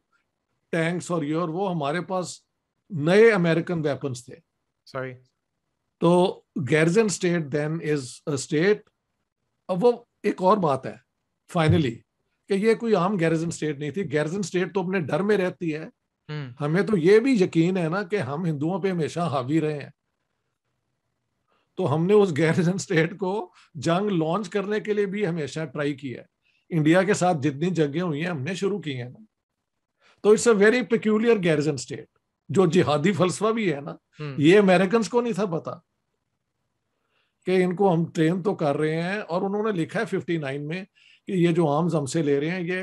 tanks और ये और वो हमारे पास नए अमेरिकन वेपन्स थे सॉरी तो garrison state then is a state अब वो एक और बात है फाइनली कि ये कोई आम गैरजन स्टेट नहीं थी गैरजन स्टेट तो अपने डर में रहती है हम्म। हमें तो ये भी यकीन है ना कि हम हिंदुओं पे हमेशा हावी रहे हैं तो हमने उस गैरिजन स्टेट को जंग लॉन्च करने के लिए भी हमेशा ट्राई किया है इंडिया के साथ जितनी जंगें हुई हैं हमने शुरू की हैं ना तो it's a very peculiar garrison state जो जिहादी फलसफा भी है ना हम्म। ये अमेरिकन को नहीं था पता कि इनको हम ट्रेन तो कर रहे हैं और उन्होंने लिखा है फिफ्टी नाइन में कि ये जो आर्म्स हमसे ले रहे हैं ये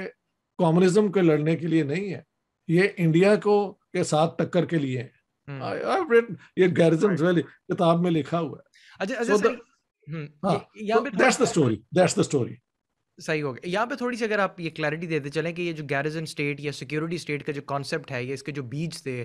कॉम्युनिज्म के लड़ने के लिए नहीं है ये इंडिया को के साथ टक्कर के लिए है हम्म। ये गैरिजन किताब में लिखा हुआ है हम्म, हाँ, तो सही हो गया यहाँ पे थोड़ी सी अगर आप ये क्लैरिटी देते चलें कि ये जो गैरिजन स्टेट या सिक्योरिटी स्टेट का जो कॉन्सेप्ट है ये इसके जो बीज थे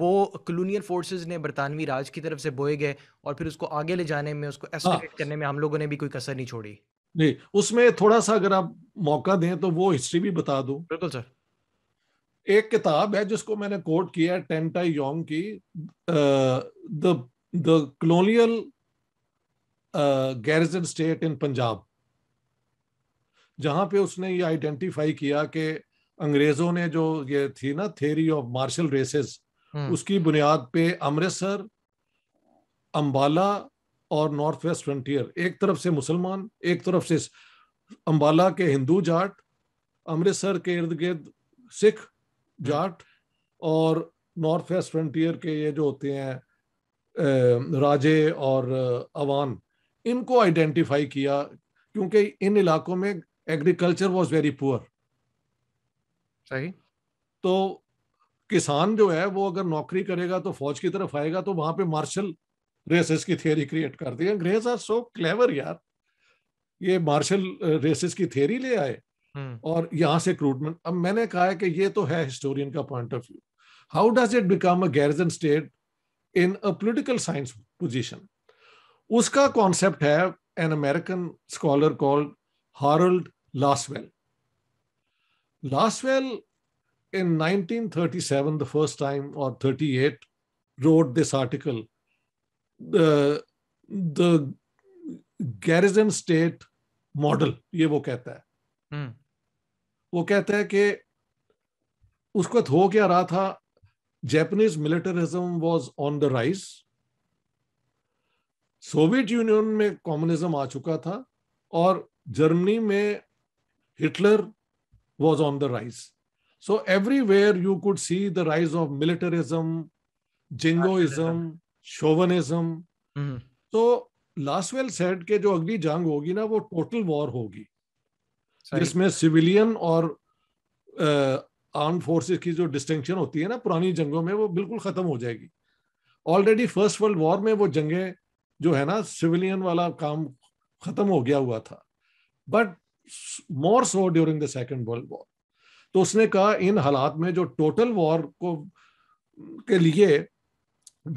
वो कलोनियल फोर्सेस ने बरतानवी राज की तरफ से बोए गए और फिर उसको आगे ले जाने में उसको एस्केलेट हाँ। करने में हम लोगों ने भी कोई कसर नहीं छोड़ी नहीं उसमें थोड़ा सा अगर आप मौका दें तो वो हिस्ट्री भी बता दूं बिल्कुल सर एक किताब है जिसको मैंने कोट किया टेंटा योंग की the the colonial garrison state in Punjab जहां पे उसने ये आइडेंटिफाई किया कि अंग्रेजों ने जो ये थी ना थेरी ऑफ मार्शल रेसेस उसकी बुनियाद पे अमृतसर अंबाला और नॉर्थ वेस्ट फ्रंटियर एक तरफ से मुसलमान एक तरफ से अंबाला के हिंदू जाट अमृतसर के इर्द गिर्द सिख जाट और नॉर्थ वेस्ट फ्रंटियर के ये जो होते हैं राजे और अवान इनको आइडेंटिफाई किया क्योंकि इन इलाकों में एग्रीकल्चर वाज वेरी पुअर सही तो किसान जो है वो अगर नौकरी करेगा तो फौज की तरफ आएगा तो वहां पे मार्शल रेसेस की थियरी क्रिएट कर दी अंग्रेज आर सो क्लेवर यार ये मार्शल रेसेस की थियोरी ले आए हम्म। और यहां से रिक्रूटमेंट अब मैंने कहा है कि ये तो है हिस्टोरियन का point of view how does it become a garrison state in a political science position उसका कॉन्सेप्ट है an American scholar called Harold Lasswell Lasswell in 1937 the first time और 38 wrote this article the the garrison state model ये वो कहता है hmm. वो कहता है कि उसको तो हो क्या रहा था Japanese militarism was on the rise Soviet Union में कम्युनिज्म आ चुका था और जर्मनी में Hitler was on the rise so everywhere you could see the rise of militarism jingoism chauvinism तो लास्टवेल सेट के जो अगली जंग होगी ना वो टोटल वॉर होगी जिसमें सिविलियन और आर्म uh, फोर्सेस की जो डिस्टिंक्शन होती है ना पुरानी जंगों में वो बिल्कुल खत्म हो जाएगी ऑलरेडी फर्स्ट वर्ल्ड वॉर में वो जंगें जो है ना सिविलियन वाला काम खत्म हो गया हुआ था but more so during the second world war तो उसने कहा इन हालात में जो टोटल वॉर को के लिए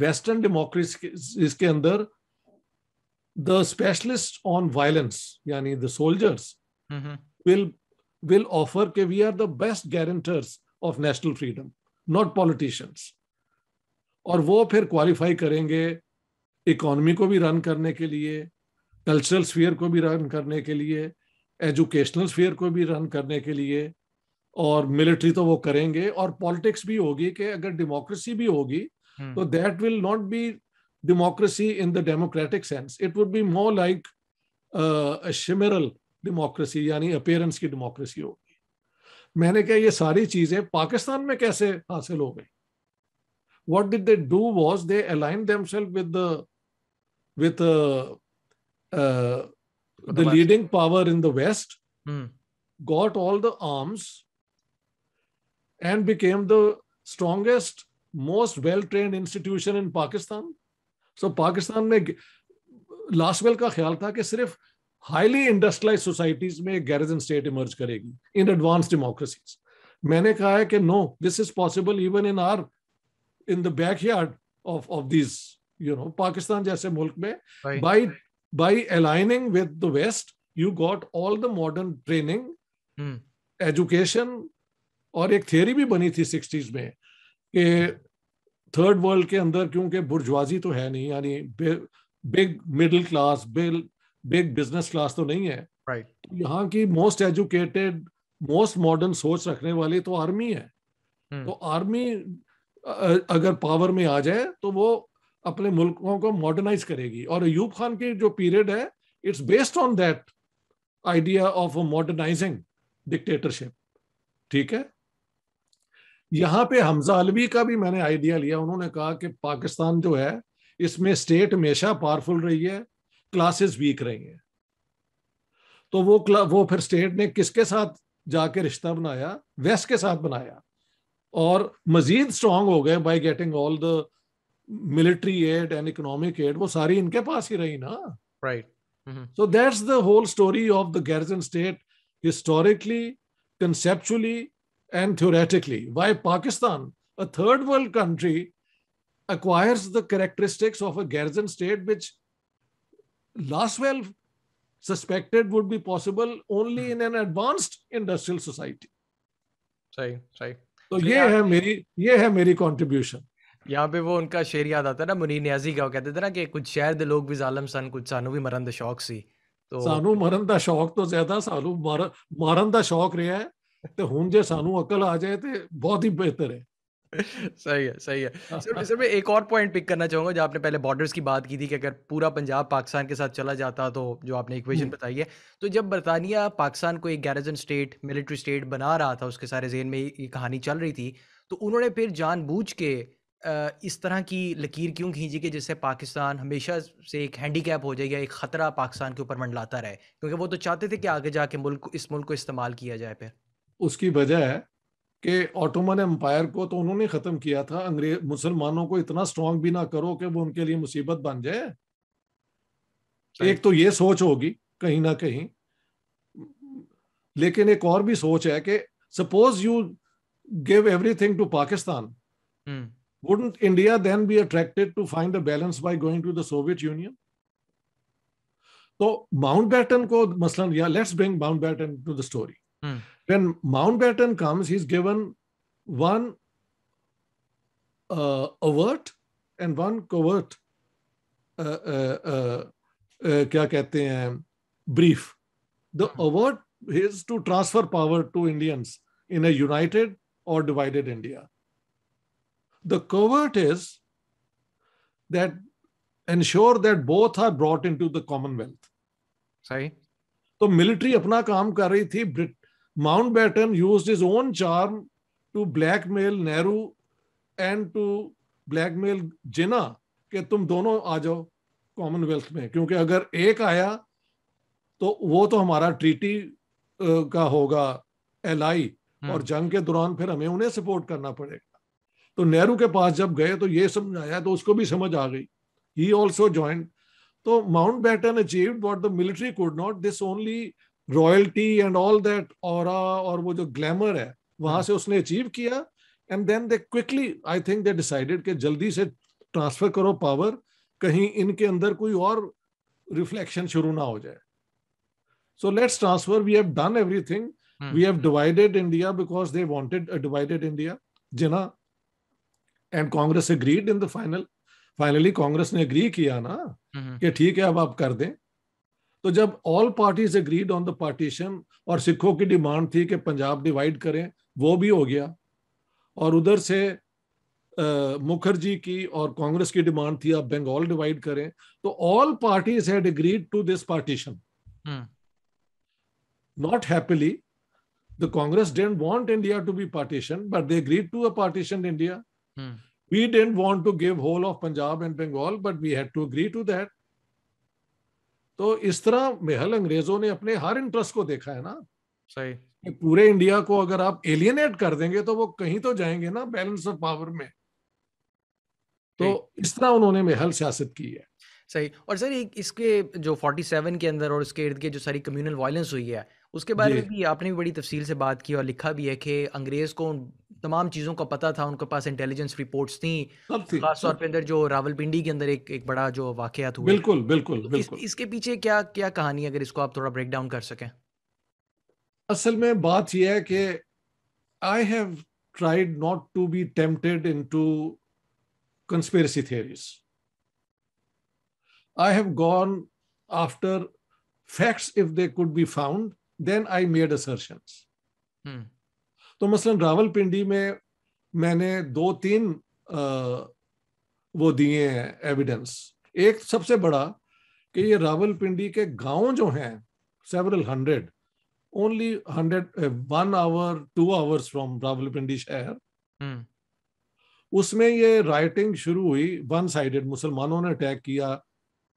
वेस्टर्न डेमोक्रेसी इसके अंदर द स्पेशलिस्ट ऑन वायलेंस यानी the soldiers will will offer के we are the best guarantors of national freedom not politicians और वो फिर क्वालिफाई करेंगे इकोनॉमी को भी रन करने के लिए कल्चरल स्फीयर को भी रन करने के लिए एजुकेशनल स्फीयर को भी रन करने के लिए और मिलिट्री तो वो करेंगे और पॉलिटिक्स भी होगी कि अगर डेमोक्रेसी भी होगी हम्म। तो that will not be democracy in the democratic sense it would be more like chimerical democracy यानी अपेयरेंस की डेमोक्रेसी होगी मैंने कहा ये सारी चीजें पाकिस्तान में कैसे हासिल हो गई what did do was they align aligned themselves with the with uh, the leading power in the West, hmm. got all the arms, and became the strongest, most well trained institution in Pakistan. So, Pakistan may Laswell ka khayal tha highly industrialized societies may garrison state emerge in advanced democracies. Maine kaha hai no, this is possible even in our in the backyard of these you know Pakistan जैसे मुल्क में by by aligning with the west you got all the modern training education और एक theory भी बनी थी sixties में कि थर्ड वर्ल्ड के अंदर क्योंकि बुर्जवाजी तो है नहीं यानी big middle class big business class तो नहीं है right. तो यहाँ की मोस्ट एजुकेटेड मोस्ट मॉडर्न सोच रखने वाली तो आर्मी है hmm. तो आर्मी अगर पावर में आ जाए तो वो अपने मुल्कों को मॉडर्नाइज करेगी और अयूब खान की जो पीरियड है it's based on that idea of modernising dictatorship ठीक है यहां पे हमजा अलवी का भी मैंने आइडिया लिया उन्होंने कहा कि पाकिस्तान जो है इसमें स्टेट हमेशा पावरफुल रही है क्लासेस वीक रही है तो वो वो फिर स्टेट ने किसके साथ जाके रिश्ता बनाया वेस्ट के साथ बनाया और मजीद स्ट्रांग हो गए by getting all the military aid and economic aid was sari in paas right mm-hmm. so that's the whole story of the garrison state historically conceptually and theoretically why pakistan a third world country acquires the characteristics of a garrison state which Laswell suspected would be possible only mm-hmm. in an advanced industrial society So सही तो ये है मेरी ये है contribution. यहाँ पे वो उनका शेर याद आता है ना मुनी न्याजी का वो कहते थे ना कि कुछ शहर दे लोग भी जालम सन कुछ सानू भी मरन का शौक सी तो सानू मरन का शौक तो ज्यादा सानू ਮਾਰ ਮਾਰਨ का शौक रहा है तो हूं ਜੇ सानू अकल आ जाए तो बहुत ही बेहतर है [LAUGHS] सही है सही है सर सर मैं एक और पॉइंट पिक करना चाहूंगा जो आपने पहले बॉर्डर्स की बात की थी कि अगर पूरा पंजाब पाकिस्तान के साथ चला जाता तो जो आपने इक्वेशन हम्म। बताई है तो जब बरतानिया पाकिस्तान को एक गैरजन स्टेट मिलिट्री स्टेट बना रहा था उसके सारे जेन में ये कहानी चल रही थी तो उन्होंने फिर जानबूझ के इस तरह की लकीर क्यों खींची कि जिससे पाकिस्तान हमेशा से एक हैंडीकैप हो जाए या एक ख़तरा पाकिस्तान के ऊपर मंडलाता रहे क्योंकि वो तो चाहते थे कि आगे जाके मुल्क इस मुल्क को इस्तेमाल किया जाए फिर उसकी वजह है कि ऑटोमन एम्पायर को तो उन्होंने ख़त्म किया था अंग्रेज मुसलमानों को इतना स्ट्रांग भी ना करो कि वो उनके लिए मुसीबत बन जाए एक तो ये सोच होगी कहीं ना कहीं लेकिन एक और भी सोच है कि suppose you give everything to Pakistan wouldn't India then be attracted to find a balance by going to the Soviet Union? So Mountbatten ko Muslim, yeah, let's bring Mountbatten to the story. Hmm. When Mountbatten comes, he's given one uh, overt and one covert, uh, uh, क्या uh, कहते uh, brief. The hmm. award overt is to transfer power to Indians in a united or divided India. The covert is that ensure that both are brought into the commonwealth. सही तो military अपना काम कर रही थी Brit Mountbatten use his own charm to blackmail Nehru and to blackmail Jinnah कि तुम दोनों आ जाओ कॉमनवेल्थ में क्योंकि अगर एक आया तो वो तो हमारा ट्रीटी का होगा एलआई और हम्म। जंग के दौरान फिर हमें उन्हें सपोर्ट करना पड़ेगा तो नेहरू के पास जब गए तो ये समझाया तो उसको भी समझ आ गई ही ऑल्सो ज्वाइन तो Mountbatten achieve what the military could not this only royalty and all that और और वो जो ग्लैमर है वहां से उसने अचीव किया and then they quickly I think they decided कि जल्दी से ट्रांसफर करो पावर कहीं इनके अंदर कोई और रिफ्लेक्शन शुरू ना हो जाए so let's transfer we have done everything mm-hmm. we have divided india because they divided India Jinnah and Congress agreed in the final finally Congress ने अग्री किया ना हम्म। कि ठीक है अब आप कर दें तो जब all parties agreed on the partition और सिखों की डिमांड थी कि पंजाब डिवाइड करें वो भी हो गया और उधर से मुखर्जी की और कांग्रेस की डिमांड थी आप बंगाल डिवाइड करें तो all parties had agreed to this partition not happily the Congress didn't want India to be partition but they agreed to a partition India Hmm. We didn't want to give whole of Punjab and Bengal, but we had to agree to that. तो इस तरह मेहल अंग्रेजों ने अपने हर interest को देखा है ना सही कि पूरे इंडिया को अगर आप एलियनेट कर देंगे तो वो कहीं तो जाएंगे ना बैलेंस ऑफ पावर में तो इस तरह उन्होंने मेहल सियासत की है सही और सर इसके जो 47 के अंदर और इसके इर्द गिर्द जो सारी कम्युनल वायलेंस हुई है उसके बारे में भी आपने भी बड़ी तफसील से बात की और लिखा भी है कि अंग्रेज़ को तमाम चीज़ों का पता था उनके पास इंटेलिजेंस रिपोर्ट्स थी खासतौर पर अंदर जो रावलपिंडी के अंदर एक एक बड़ा जो वाकयात हुआ बिल्कुल बिल्कुल तो इस, इसके पीछे क्या क्या कहानी है अगर इसको आप थोड़ा ब्रेक डाउन कर सकें असल में बात यह है कि I have tried not to be tempted into conspiracy theories I have gone after facts if they could be found then I made assertion तो मसलन रावलपिंडी में मैंने दो तीन आ, वो दिए हैं एविडेंस एक सबसे बड़ा कि ये रावलपिंडी के गांव जो हैं several hundred only hundred one hour two hours from Rawalpindi शहर hmm. उसमें ये राइटिंग शुरू हुई वन साइडेड मुसलमानों ने अटैक किया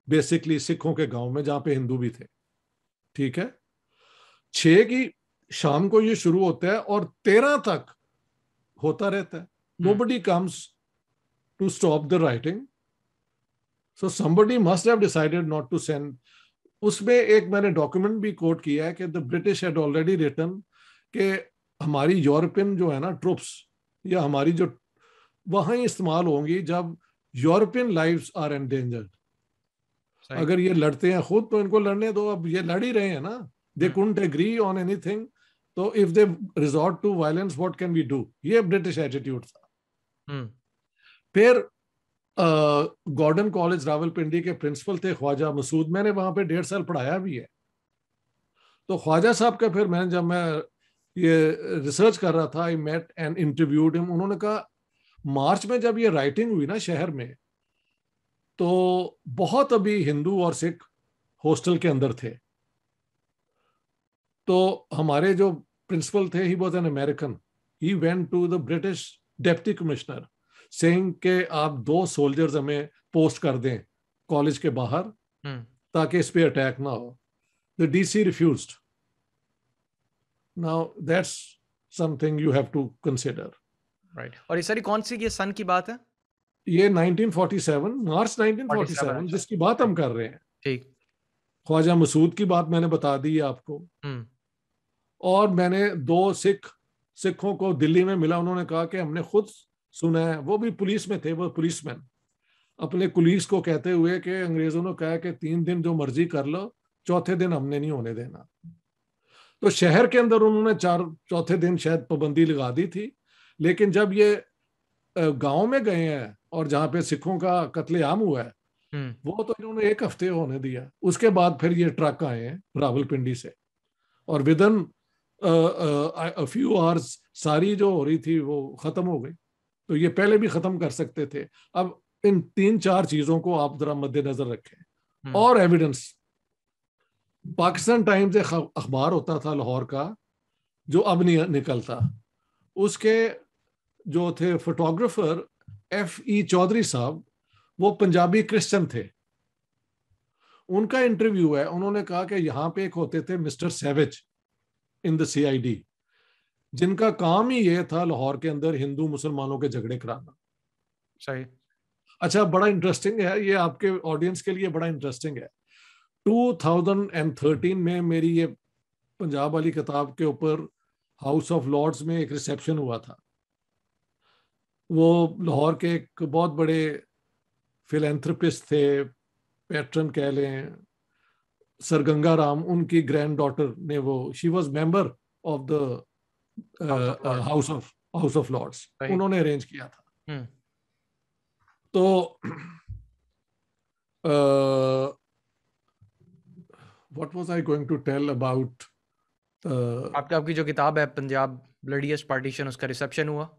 बेसिकली सिखों के गांव में जहां पे हिंदू भी थे ठीक है छे की शाम को ये शुरू होता है और तेरह तक होता रहता है nobody comes to stop the writing so somebody must have decided not to send उसमें एक मैंने डॉक्यूमेंट भी कोट किया है कि the British had already return के हमारी यूरोपियन जो है ना ट्रुप्स या हमारी जो वहां इस्तेमाल होंगी जब यूरोपियन लाइफ आर एंडेंजर्ड अगर ये लड़ते हैं खुद तो इनको लड़ने दो अब ये लड़ ही रहे हैं ना they hmm. couldn't agree on anything तो if they resort to violence what can we do ये ब्रिटिश एटीट्यूड था फिर गॉर्डन कॉलेज रावलपिंडी के प्रिंसिपल थे ख्वाजा मसूद मैंने वहां पे डेढ़ साल पढ़ाया भी है तो ख्वाजा साहब का फिर मैंने जब मैं ये रिसर्च कर रहा था I met and interviewed him उन्होंने कहा मार्च में जब ये राइटिंग हुई ना शहर में तो बहुत अभी हिंदू और सिख हॉस्टल के अंदर थे तो हमारे जो प्रिंसिपल थे he was an American he went to the British deputy commissioner saying के आप दो सोल्जर्स हमें पोस्ट कर दें कॉलेज के बाहर हम्म। ताकि इस पे अटैक ना हो the C refuse now that's something you have to consider right और ये कौन सी ये सन की बात है ये 1947 मार्च 1947 47, अच्छा। जिसकी बात हम कर रहे हैं ठीक ख्वाजा मसूद की बात मैंने बता दी आपको हम्म। और मैंने दो सिख सिखों को दिल्ली में मिला उन्होंने कहा कि हमने खुद सुना है वो भी पुलिस में थे वो पुलिसमैन अपने पुलिस को कहते हुए कि अंग्रेजों ने कहा कि तीन दिन जो मर्जी कर लो चौथे दिन हमने नहीं होने देना तो शहर के अंदर उन्होंने चार चौथे दिन शायद पाबंदी लगा दी थी लेकिन जब ये गांव में गए हैं और जहां पे सिखों का कत्लेआम हुआ है हम्म। वो तो इन्होंने एक हफ्ते होने दिया उसके बाद फिर ये ट्रक आए हैं पिंडी से और विदन आ, फ्यू आवर्स सारी जो हो रही थी वो ख़त्म हो गई तो ये पहले भी ख़त्म कर सकते थे अब इन तीन चार चीज़ों को आप ज़रा मद्देनज़र रखें हम्म। और एविडेंस पाकिस्तान टाइम्स एक अखबार होता था लाहौर का जो अब नहीं निकलता उसके जो थे फोटोग्राफर एफ ई चौधरी साहब वो पंजाबी क्रिश्चियन थे उनका इंटरव्यू है उन्होंने कहा कि यहाँ पे एक होते थे mister Savage in the CID जिनका काम ही ये था लाहौर के अंदर हिंदू मुसलमानों के झगड़े कराना सही अच्छा बड़ा इंटरेस्टिंग है ये आपके ऑडियंस के लिए बड़ा इंटरेस्टिंग है 2013 में मेरी ये पंजाब वाली किताब के ऊपर हाउस ऑफ लॉर्ड्स में एक रिसेप्शन हुआ था वो लाहौर के एक बहुत बड़े फिलेंथ्रपिस्ट थे पैटर्न कह लें सर गंगा राम उनकी ग्रैंड डॉटर ने वो she was member of the House of House of Lords उन्होंने अरेंज किया था hmm. तो what was I going to tell about आपकी आपकी जो किताब है पंजाब ब्लडियस पार्टीशन उसका रिसेप्शन हुआ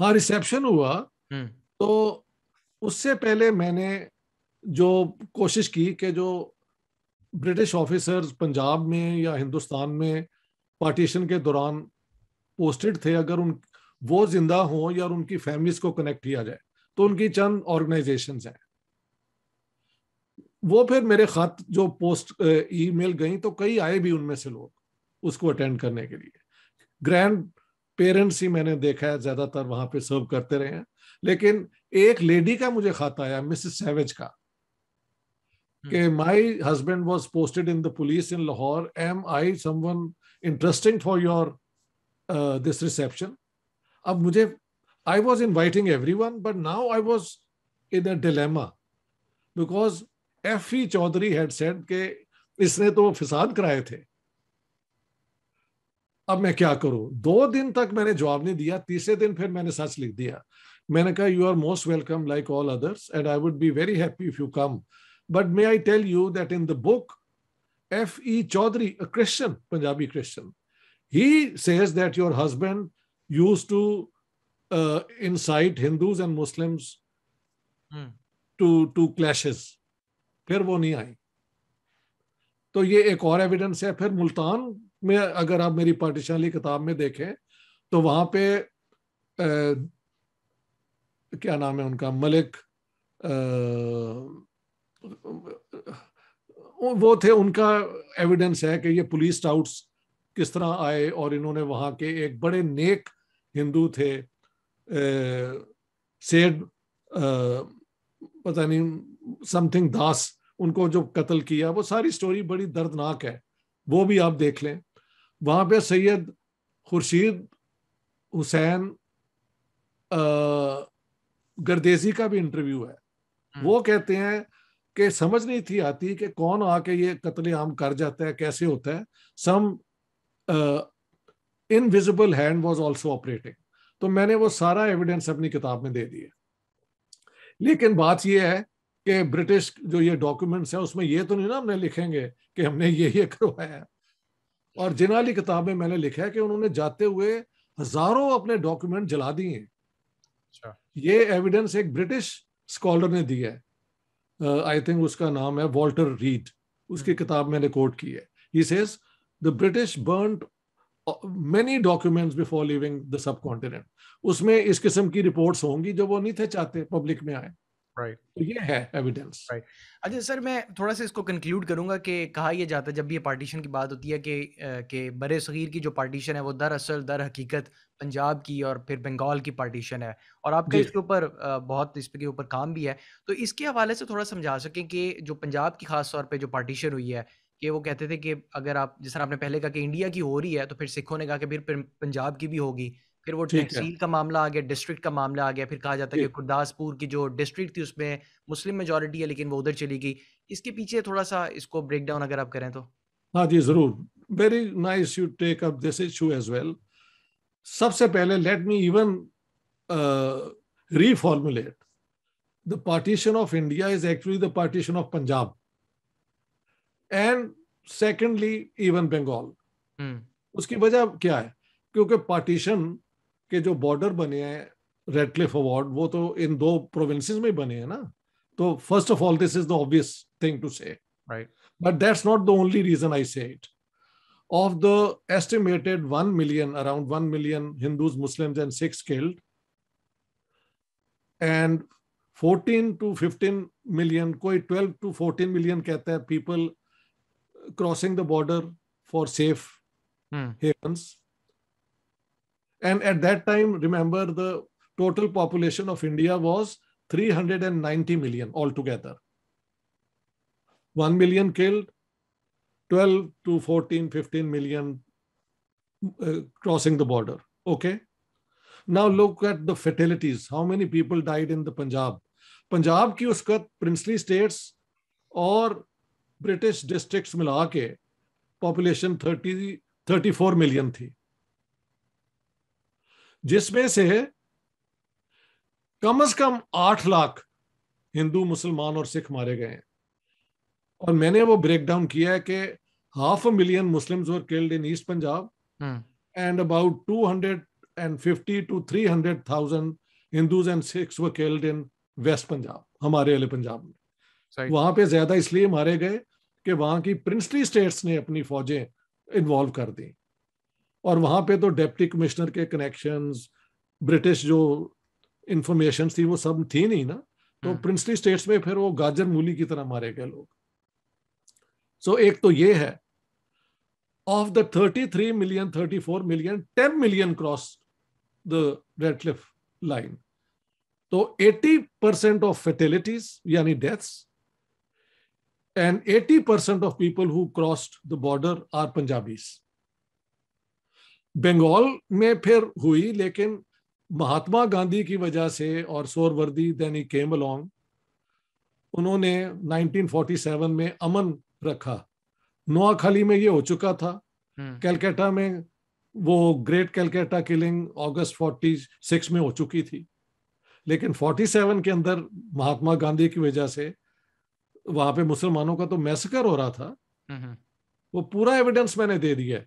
हाँ रिसेप्शन हुआ हम्म। तो उससे पहले मैंने जो कोशिश की कि जो ब्रिटिश ऑफिसर्स पंजाब में या हिंदुस्तान में पार्टीशन के दौरान पोस्टेड थे अगर उन वो जिंदा हों या उनकी फैमिलीज को कनेक्ट किया जाए तो उनकी चंद ऑर्गेनाइजेशन हैं वो फिर मेरे खत जो पोस्ट ईमेल गई तो कई आए भी उनमें से लोग उसको अटेंड करने के लिए ग्रैंड पेरेंट्स ही मैंने देखा है ज्यादातर वहां पे सर्व करते रहे हैं लेकिन एक लेडी का मुझे खत आया मिसेस सैवेज का कि my husband was posted in the police in Lahore am I someone interesting for your this reception अब मुझे I was inviting everyone but now I was in a dilemma because F E Chaudhry had said के इसने तो फिसाद कराए थे अब मैं क्या करूं दो दिन तक मैंने जवाब नहीं दिया तीसरे दिन फिर मैंने सच लिख दिया मैंने कहा you are most welcome like all others and I would be very happy if you come But may I tell you that in the book, F.E. Chaudhary, a Christian, Punjabi Christian, he says that your husband used to uh, incite Hindus and Muslims hmm. to, to clashes. फिर वो नहीं आई तो ये एक और evidence है फिर मुल्तान में अगर आप मेरी पार्टीशन वाली किताब में देखें तो वहां पे आ, क्या नाम है उनका मलिक आ, वो थे उनका एविडेंस है कि ये पुलिस स्टाउट्स किस तरह आए और इन्होंने वहाँ के एक बड़े नेक हिंदू थे ए, सेड पता नहीं समथिंग दास उनको जो कत्ल किया वो सारी स्टोरी बड़ी दर्दनाक है वो भी आप देख लें वहाँ पे सैयद खुर्शीद हुसैन गर्देजी का भी इंटरव्यू है हम्म। वो कहते हैं कि समझ नहीं थी आती कि कौन आके ये कत्ले आम कर जाता है कैसे होता है some invisible hand was also operating तो मैंने वो सारा एविडेंस अपनी किताब में दे दिया लेकिन बात यह है कि ब्रिटिश जो ये डॉक्यूमेंट्स है उसमें ये तो नहीं ना हमने लिखेंगे कि हमने ये ये करवाया और जिनाली किताब में मैंने लिखा है कि उन्होंने जाते हुए हजारों अपने डॉक्यूमेंट जला दिए अच्छा। ये एविडेंस एक ब्रिटिश स्कॉलर ने दिया है आई uh, थिंक उसका नाम है वॉल्टर रीड उसकी hmm. किताब मैंने कोट की है he says the British burn many documents before leaving the subcontinent उसमें इस किस्म की रिपोर्ट्स होंगी जो वो नहीं थे चाहते पब्लिक में आए तो पंजाब की और फिर बंगाल की पार्टीशन है और आपके इसके ऊपर बहुत इसके ऊपर काम भी है तो इसके हवाले से थोड़ा समझा सकें कि जो पंजाब की खास तौर पर जो पार्टीशन हुई है कि वो कहते थे कि अगर आप जिस तरह आपने पहले कहा कि इंडिया की हो रही है तो फिर सिखों ने कहा कि फिर पंजाब की भी होगी फिर वो तहसील का मामला आ गया डिस्ट्रिक्ट का मामला आ गया फिर कहा जाता है कि गुरदासपुर की जो डिस्ट्रिक्ट थी उसमें मुस्लिम मेजोरिटी है लेकिन वो उधर चली गई इसके पीछे थोड़ा सा इसको ब्रेक डाउन अगर आप करें तो हाँ जी जरूर very nice you take up this issue as well सबसे पहले let me even reformulate the partition of India is actually the partition of Punjab and secondly even Bengal उसकी वजह क्या है क्योंकि पार्टीशन के जो बॉर्डर बने हैं रेडक्लिफ अवार्ड वो तो इन दो प्रोविंस में बने हैं ना तो first of all this is the obvious thing to say but that's not the only reason I say it of the estimated one million around one million Hindus Muslim and Sikhs killed and 14 to fifteen million कोई twelve to fourteen million कहते हैं people crossing the border for safe havens And at that time, remember the total population of India was 390 million altogether. 1 million killed, 12 to 14, 15 million uh, crossing the border. Okay. Now look at the fatalities. How many people died in the Punjab? Punjab ki उसका princely states or British districts milake population 30 34 million thi. जिसमें से कम से कम आठ लाख हिंदू मुसलमान और सिख मारे गए हैं और मैंने वो ब्रेक डाउन किया है कि half a million Muslims were killed in East Punjab and about two hundred and fifty to three hundred thousand Hindus and Sikhs were killed in West Punjab हमारे अले पंजाब में वहां पे ज्यादा इसलिए मारे गए कि वहां की प्रिंसली स्टेट्स ने अपनी फौजें इन्वॉल्व कर दी और वहां पे तो डेप्टी कमिश्नर के कनेक्शन ब्रिटिश जो इंफॉर्मेशन थी वो सब थी नहीं ना तो प्रिंसली हम्म। स्टेट्स में फिर वो गाजर मूली की तरह मारे गए लोग सो so, एक तो ये है of the thirty three million thirty four million ten million cross the Radcliffe line तो एट्टी परसेंट ऑफ फेटेलिटीज यानी deaths and eighty percent of people who crossed the border are Punjabis Bengal में फिर हुई लेकिन महात्मा गांधी की वजह से और Suhrawardy then he came along उन्होंने 1947 में अमन रखा नोआखाली में ये हो चुका था हम्म। कैलकाटा में वो ग्रेट कैलकाटा किलिंग अगस्त 46 में हो चुकी थी लेकिन 47 के अंदर महात्मा गांधी की वजह से वहां पे मुसलमानों का तो मैसकर हो रहा था हम्म। वो पूरा एविडेंस मैंने दे दिया है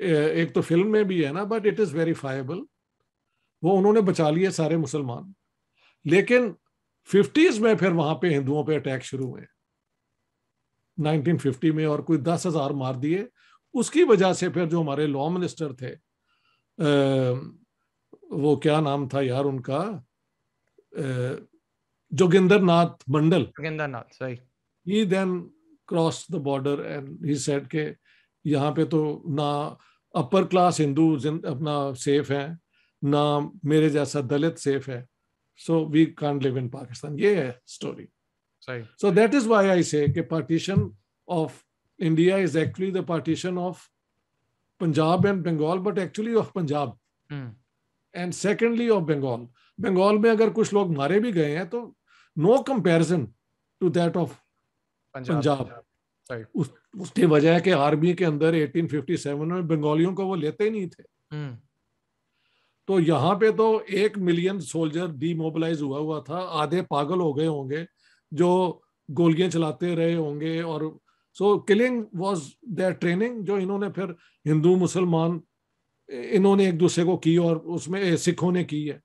एक तो फिल्म में भी है ना बट इट इज वेरीफाइबल वो उन्होंने बचा लिए सारे मुसलमान लेकिन फिफ्टीज में फिर वहां पे हिंदुओं पे अटैक शुरू हुए 1950 में और कोई दस हजार मार दिए उसकी वजह से फिर जो हमारे लॉ मिनिस्टर थे आ, वो क्या नाम था यार उनका जोगिंदर नाथ मंडल जोगिंदर नाथ सही he then cross the border and he said के यहाँ पे तो ना अपर क्लास हिंदू अपना सेफ है ना मेरे जैसा दलित सेफ है so we can live in Pakistan ये है story so that is why I say partition of India is actually the partition of Punjab and Bengal but actually of Punjab and secondly of Bengal Bengal में अगर कुछ लोग मारे भी गए हैं तो no comparison to that of Punjab उसकी वजह है कि आर्मी के अंदर 1857 में बंगालियों को वो लेते ही नहीं थे हम्म। तो यहाँ पे तो एक मिलियन सोल्जर डीमोबलाइज हुआ हुआ था आधे पागल हो गए होंगे जो गोलियां चलाते रहे होंगे और so killing was their training जो इन्होंने फिर हिंदू मुसलमान इन्होंने एक दूसरे को की और उसमें सिखों ने की है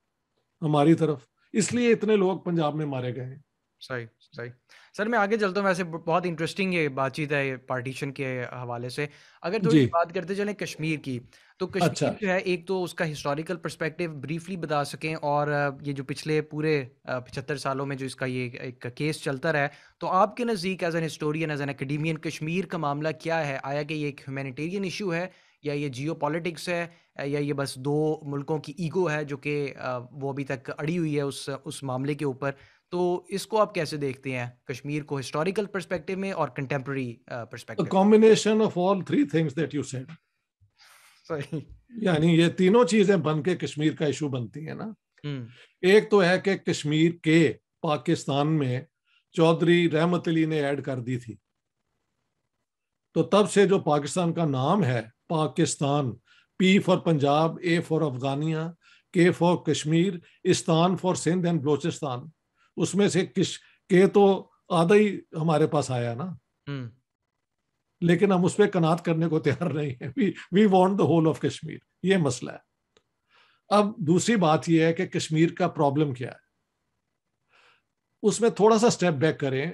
हमारी तरफ इसलिए इतने लोग पंजाब में मारे गए सही सही सर मैं आगे चलता हूँ वैसे बहुत इंटरेस्टिंग ये बातचीत है पार्टीशन के हवाले से अगर थोड़ी बात करते चले कश्मीर की तो कश्मीर अच्छा। जो है एक तो उसका हिस्टोरिकल पर्सपेक्टिव ब्रीफली बता सकें और ये जो पिछले पूरे पचहत्तर सालों में जो इसका ये एक केस चलता रहा है तो आपके नज़दीक as an historian as an academician Kashmir का मामला क्या है आया कि ये एक ह्यूमेटेरियन इशू है या ये जियो पॉलिटिक्स है या ये बस दो मुल्कों की ईगो है जो कि वो अभी तक अड़ी हुई है उस उस मामले के ऊपर तो इसको आप कैसे देखते हैं कश्मीर को हिस्टोरिकल परस्पेक्टिव में और contemporary perspective combination of all three things that you said सही यानी ये तीनों चीजें बन के कश्मीर का इशू बनती है ना हम्म। एक तो है कि कश्मीर के पाकिस्तान में चौधरी रहमत अली ने ऐड कर दी थी तो तब से जो पाकिस्तान का नाम है Pakistan P for Punjab A for Afghania K for Kashmir istan for Sindh and Balochistan उसमें से किस के तो आधा ही हमारे पास आया ना हम्म। लेकिन हम उसपे कनात करने को तैयार नहीं है we we want the whole of Kashmir ये मसला है अब दूसरी बात यह है कि कश्मीर का प्रॉब्लम क्या है उसमें थोड़ा सा स्टेप बैक करें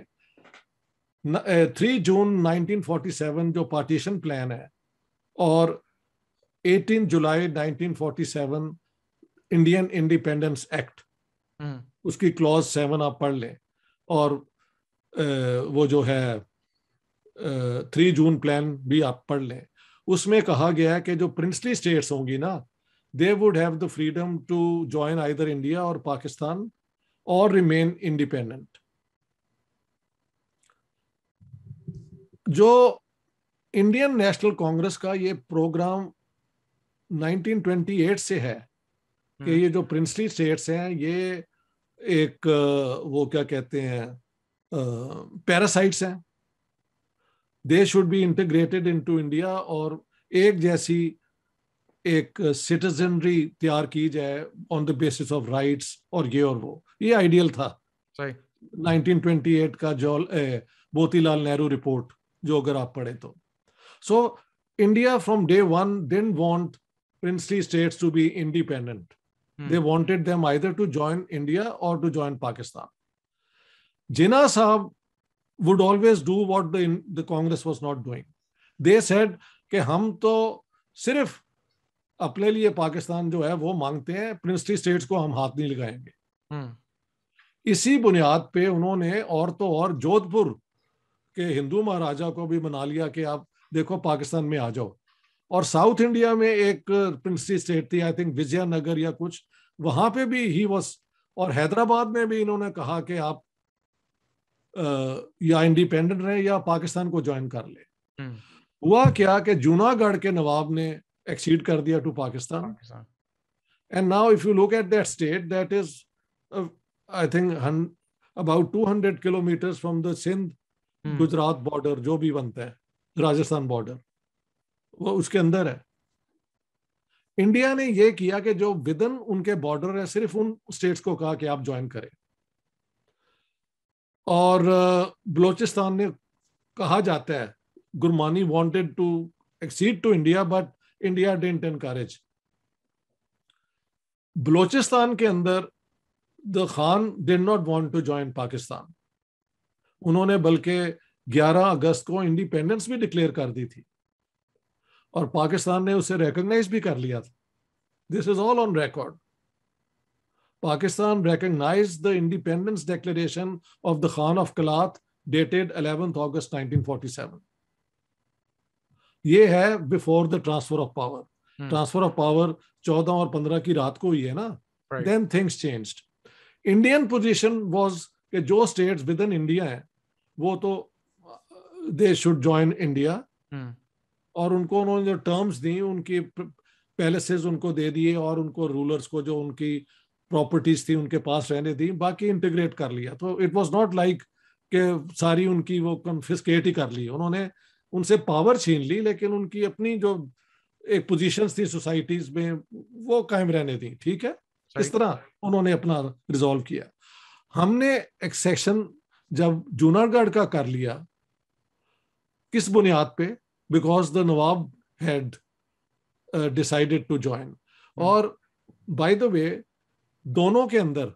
थ्री जून 1947 जो पार्टीशन प्लान है और 18 जुलाई 1947 इंडियन इंडिपेंडेंस एक्ट उसकी क्लॉज सेवन आप पढ़ लें और वो जो है थ्री जून प्लान भी आप पढ़ लें उसमें कहा गया है कि जो प्रिंसली स्टेट्स होंगी ना they would have the freedom to join either India और पाकिस्तान और रिमेन इंडिपेंडेंट जो इंडियन नेशनल कांग्रेस का ये प्रोग्राम 1928 से है कि हम्म। ये जो प्रिंसली स्टेट्स हैं ये एक वो क्या कहते हैं पैरासाइट्स हैं they should be integrated into India और एक जैसी एक सिटीजनरी तैयार की जाए on the basis of rights और ये और वो ये आइडियल था right. 1928 का जॉल मोतीलाल नेहरू रिपोर्ट जो अगर आप पढ़े तो so India from day one didn't want princely states to be independent they wanted them either to join India और to join Pakistan Jinnah sahib would always do what the Congress was not doing they said कि हम तो सिर्फ अपने लिए पाकिस्तान जो है वो मांगते हैं प्रिंसली स्टेट्स को हम हाथ नहीं लगाएंगे hmm. इसी बुनियाद पे उन्होंने और तो और जोधपुर के हिंदू महाराजा को भी मना लिया कि आप देखो पाकिस्तान में आ जाओ और साउथ इंडिया में एक प्रिंसली स्टेट थी आई थिंक विजयनगर या कुछ वहां पे भी ही वॉज और हैदराबाद में भी इन्होंने कहा कि आप आ, या इंडिपेंडेंट रहे या पाकिस्तान को ज्वाइन कर ले हम्म। हुआ क्या कि जूनागढ़ के नवाब ने एक्सीड कर दिया to Pakistan and now if you look at that state that is I think about two hundred kilometre from the Sindh Gujarat border जो भी बनता है राजस्थान बॉर्डर वो उसके अंदर है इंडिया ने ये किया कि जो विदन उनके बॉर्डर है सिर्फ उन स्टेट्स को कहा कि आप ज्वाइन करें और बलोचिस्तान ने कहा जाता है Gurmani wanted to accede to India but India didn't encourage Balochistan के अंदर the Khan did not want to join Pakistan उन्होंने बल्कि 11 अगस्त को इंडिपेंडेंस भी डिक्लेयर कर दी थी और पाकिस्तान ने उसे रेकग्नाइज भी कर लिया था this is all on record Pakistan recognise the independence declaration of the Khan of Kalat dated eleventh August 1947. ये है before the transfer of power transfer of power 14 और 15 की रात को ही है ना then things changed Indian position was कि जो स्टेट्स विद इन इंडिया है वो तो दे शुड जॉइन इंडिया और उनको उन्होंने जो टर्म्स दी उनकी पैलेसेस उनको दे दिए और उनको रूलर्स को जो उनकी प्रॉपर्टीज थी उनके पास रहने दी बाकी इंटीग्रेट कर लिया तो इट वाज नॉट लाइक के सारी उनकी वो कन्फिस्केट ही कर ली उन्होंने उनसे पावर छीन ली लेकिन उनकी अपनी जो एक पोजीशंस थी सोसाइटीज में वो कायम रहने दी ठीक है इस तरह उन्होंने अपना रिजॉल्व किया हमने एक्सेशन जब जूनागढ़ का कर लिया किस बुनियाद पे because the Nawab had uh, decided to hmm. और by the way, दोनों के अंदर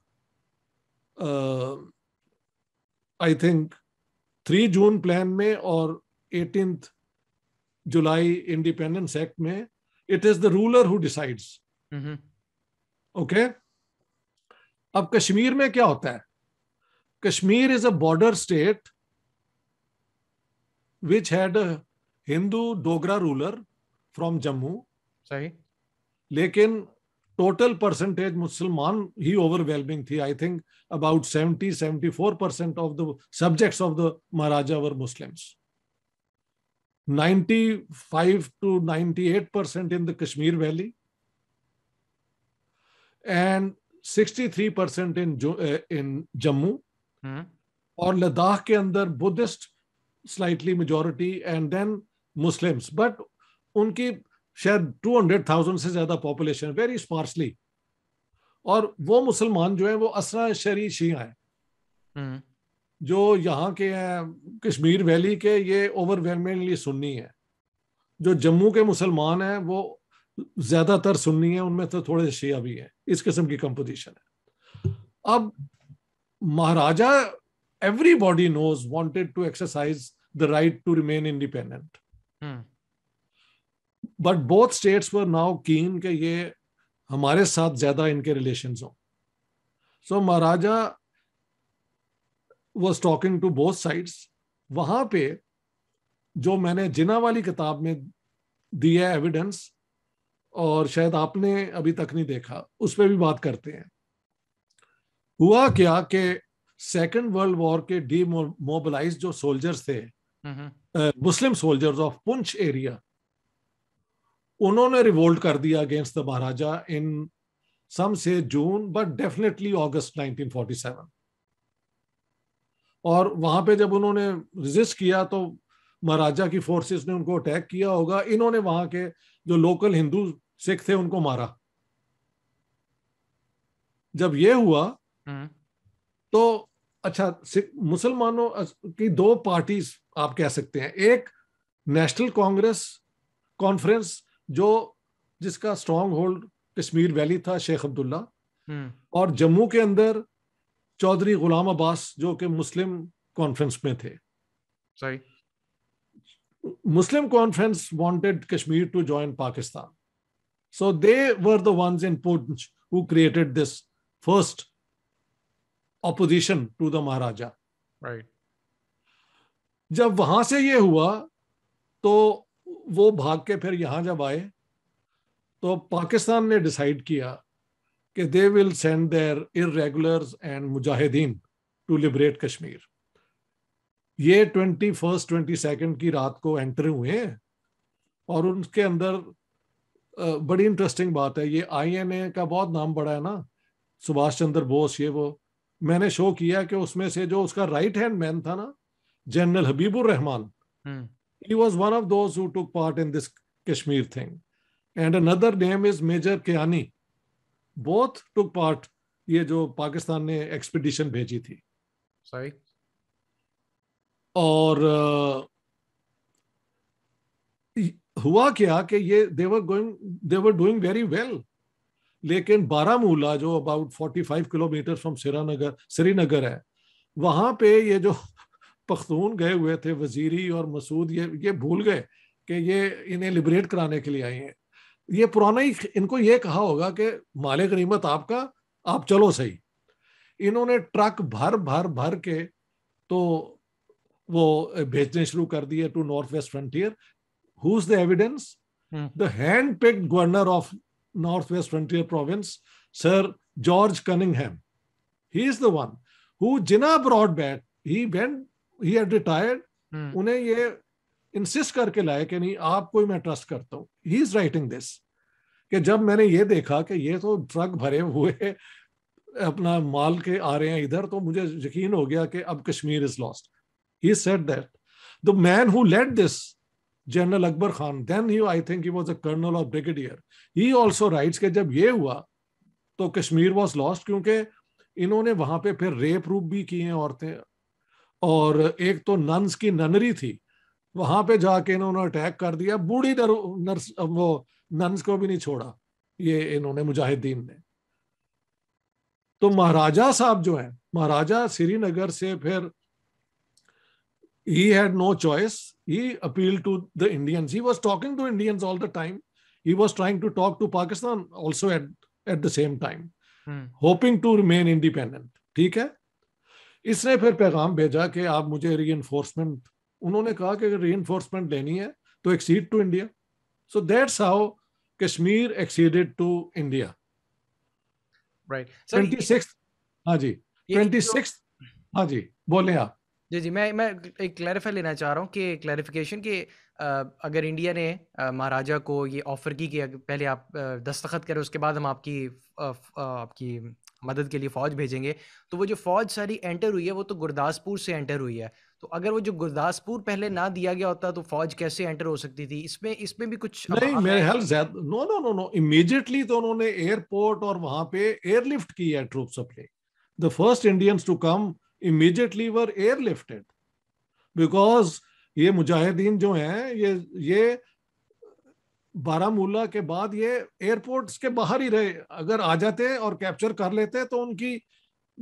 I think three June plan में और एटीन जुलाई इंडिपेंडेंस एक्ट में it is the ruler who decides okay अब कश्मीर में क्या होता है Kashmir is a border state which had a Hindu Dogra ruler from Jammu सही. लेकिन टोटल परसेंटेज मुसलमान ही ओवरवेलमिंग थी I think about seventy seventy four percent of the subjects of the Maharaja were Muslims 95 to 98 percent in the Kashmir Valley and 63 percent in uh, in Jammu hmm. और लद्दाख के अंदर Buddhist slightly majority and then Muslims but उनकी शायद 200,000 से ज्यादा population very sparsely और वो मुसलमान जो है वो असरा शरी शिया है हम्म। जो यहाँ के हैं कश्मीर वैली के ये ओवरवेलमिंगली सुन्नी है जो जम्मू के मुसलमान हैं वो ज्यादातर सुन्नी है उनमें तो थोड़े शिया भी हैं इस किस्म की कंपोजिशन है अब Maharaja everybody knows wanted to exercise the right to remain independent but both states were now keen के ये हमारे साथ ज्यादा इनके रिलेशन हो so Maharaja was talking to both sides वहां पे जो मैंने जिना वाली किताब में दी है एविडेंस और शायद आपने अभी तक नहीं देखा उस पर भी बात करते हैं हुआ क्या कि सेकेंड वर्ल्ड वॉर के मोबिलाईज जो सोल्जर्स थे mm-hmm. Muslim soldiers of Poonch area उन्होंने रिवोल्ट कर दिया अगेंस्ट द महाराजा इन सम से जून बट डेफिनेटली ऑगस्ट 1947 और वहां पे जब उन्होंने रिजिस्ट किया तो महाराजा की फोर्सेस ने उनको अटैक किया होगा इन्होंने वहां के जो लोकल हिंदू सिख थे उनको मारा जब ये हुआ हम्म। तो अच्छा मुसलमानों की दो पार्टीज आप कह सकते हैं एक नेशनल कांग्रेस कॉन्फ्रेंस जो जिसका स्ट्रॉन्ग होल्ड कश्मीर वैली था शेख अब्दुल्ला हम्म। और जम्मू के अंदर चौधरी गुलाम अब्बास जो कि मुस्लिम कॉन्फ्रेंस में थे सही Muslim Conference wanted Kashmir to join Pakistan so they were the ones in Poonch who created this first opposition to the Maharaja right जब वहां से ये हुआ तो वो भाग के फिर यहाँ जब आए तो पाकिस्तान ने डिसाइड किया कि they will send their irregular and mujahideen to liberate Kashmir ये ट्वेंटी फर्स्ट ट्वेंटी सेकेंड की रात को एंटर हुए और उनके अंदर बड़ी इंटरेस्टिंग बात है ये आईएनए का बहुत नाम बड़ा है ना सुभाष चंद्र बोस ये वो मैंने शो किया कि उसमें से जो उसका राइट हैंड मैन था ना General Habibur Rahman he was one of those who took part in this Kashmir thing and another name is Major Kiani both took part ये जो पाकिस्तान ने एक्सपीडिशन भेजी थी सही और uh, हुआ क्या कि ये they're going they're doing very well लेकिन बारामूला जो about forty five kilometre from Srinagar Srinagar है वहां पे ये जो पख्तून गए हुए थे वजीरी और मसूद ये ये भूल गए कि ये इन्हें लिबरेट कराने के लिए आई हैं ये पुराना ही इनको ये कहा होगा कि माले गनीमत आपका आप चलो सही इन्होंने ट्रक भर भर भर के तो वो भेजने शुरू कर दिए to North West Frontier who is the evidence the hand picked governor of North West Frontier Province Sir George Cunningham he is the one who Jinnah brought back he went he had retired उन्हें ये insist करके लाए कि नहीं आपको ही मैं trust करता हूँ ही इज राइटिंग दिस कि जब मैंने ये देखा कि ये तो ट्रक भरे हुए अपना माल के आ रहे हैं इधर तो मुझे यकीन हो गया कि अब Kashmir is lost he said that the man who led this General Akbar Khan then he I think he was a colonel of brigadier he also writes के जब ये हुआ तो कश्मीर वाज लॉस्ट क्योंकि इन्होंने वहां पे फिर रेप रूप भी किए हैं औरतें और एक तो नंस की ननरी थी वहां पे जाके इन्होंने अटैक कर दिया बूढ़ी नर्स वो नंस को भी नहीं छोड़ा ये इन्होंने मुजाहिदीन ने तो महाराजा साहब जो है महाराजा श्रीनगर से फिर he had no choice he appeal to the Indians he was talking to Indians all the time he was trying to talk to Pakistan also at at the same time hoping to remain independent ठीक है इसने फिर पैगाम भेजा कि आप मुझे री उन्होंने कहा कि अगर री लेनी है तो accede to India so that's how Kashmir acceded to India right twenty हाँ जी ट्वेंटी सिक्स हाँ जी बोले आप जी जी मैं मैं एक क्लैरिफाई लेना चाह रहा हूँ कि क्लैरिफिकेशन कि अगर इंडिया ने महाराजा को ये ऑफर की कि पहले आप दस्तखत करें उसके बाद हम आपकी आपकी मदद के लिए फौज भेजेंगे तो वो जो फौज सारी एंटर हुई है वो तो गुरदासपुर से एंटर हुई है तो अगर वो जो गुरदासपुर पहले ना दिया गया होता तो फौज कैसे एंटर हो सकती थी इसमें इसमें भी कुछ नहीं मेरे हेल्प ज्यादा no no no no immediately तो उन्होंने एयरपोर्ट और वहां पे एयरलिफ्ट की है ट्रूप अपने the first Indians to come immediately were airlifted because ये मुजाहिदीन जो हैं ये ये बारामूला के बाद ये एयरपोर्ट्स के बाहर ही रहे अगर आ जाते और कैप्चर कर लेते तो उनकी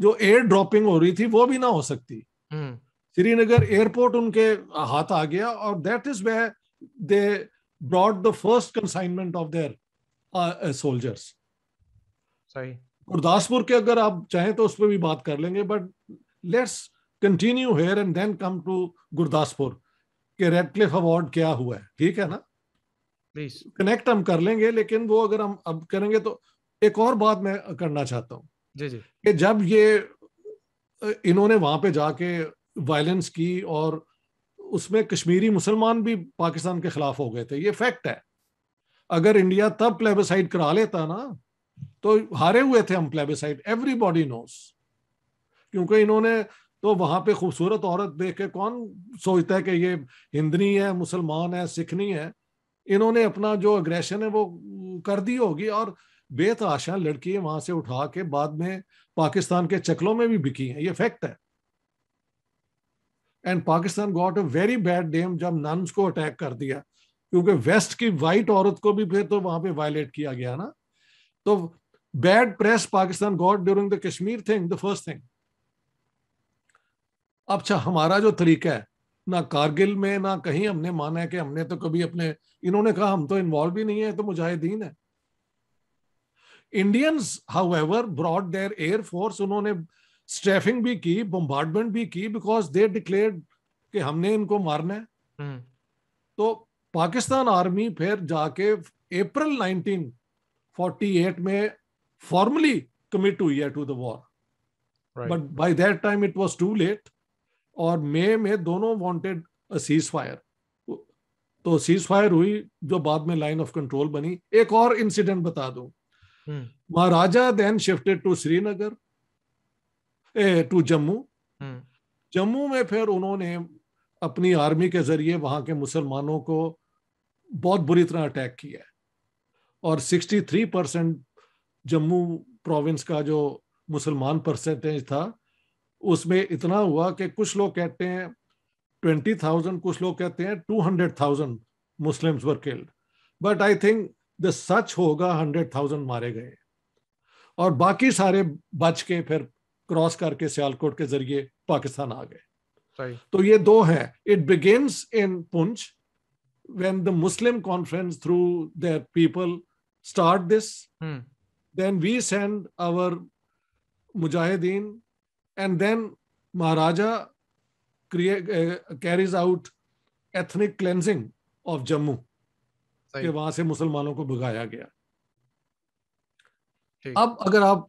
जो एयर ड्रॉपिंग हो रही थी वो भी ना हो सकती हम्म। श्रीनगर एयरपोर्ट उनके हाथ आ गया और that is way they brought the first consignment of their soldiers सही गुरदासपुर के अगर आप चाहें तो उस पर भी बात कर लेंगे but let's continue here and then come to Gurdaspur के रेडक्लिफ अवार्ड क्या हुआ है ठीक है ना कनेक्ट हम कर लेंगे लेकिन वो अगर हम अब करेंगे तो एक और बात मैं करना चाहता हूँ जी जी कि जब ये इन्होंने वहां पे जाके वायलेंस की और उसमें कश्मीरी मुसलमान भी पाकिस्तान के खिलाफ हो गए थे ये फैक्ट है अगर इंडिया तब प्लेबिसाइड करा लेता ना तो हारे हुए थे हम एवरी एवरीबॉडी नोस क्योंकि इन्होंने तो वहां पे खूबसूरत औरत देख के कौन सोचता है कि ये हिंदनी है मुसलमान है सिखनी है इन्होंने अपना जो अग्रेशन है वो कर दी होगी और बेतहाशा लड़की वहां से उठा के बाद में पाकिस्तान के चकलों में भी बिकी है ये फैक्ट है and Pakistan got a very bad dam जब नन्स को अटैक कर दिया क्योंकि वेस्ट की वाइट औरत को भी फिर तो वहां पे वायलेट किया गया ना तो bad press Pakistan got during the Kashmir thing the first thing अच्छा हमारा जो तरीका है ना कारगिल में ना कहीं हमने माना है कि हमने तो कभी अपने इन्होंने कहा हम तो इन्वॉल्व ही नहीं है तो मुजाहिदीन है Indians however brought their air force उन्होंने स्ट्रेफिंग भी की बम्बार्डमेंट भी की बिकॉज दे डिक्लेयर कि हमने इनको मारना है हम्म। तो पाकिस्तान आर्मी फिर जाके अप्रैल 1948 में फॉर्मली कमिट हुई है to the war but by that time it was too late और मे में दोनों वांटेड सीज फायर तो सीज फायर हुई जो बाद में लाइन ऑफ कंट्रोल बनी एक और इंसिडेंट बता दू hmm. Maharaja then shifted to Srinagar to Jammu Jammu में फिर उन्होंने अपनी आर्मी के जरिए वहां के मुसलमानों को बहुत बुरी तरह अटैक किया है और 63 परसेंट जम्मू प्रोविंस का जो मुसलमान परसेंटेज था उसमें इतना हुआ कि कुछ लोग कहते हैं ट्वेंटी थाउजेंड कुछ लोग कहते हैं two hundred thousand Muslims were killed but I think the सच होगा हंड्रेड थाउजेंड मारे गए और बाकी सारे बच के फिर क्रॉस करके सियालकोट के जरिए पाकिस्तान आ गए तो ये दो हैं it begins in Poonch when the Muslim Conference through their people start this then we send our मुजाहिदीन and then Maharaja create, uh, carries out ethnic cleansing of Jammu. कि वहां से मुसलमानों को भगाया गया अब अगर आप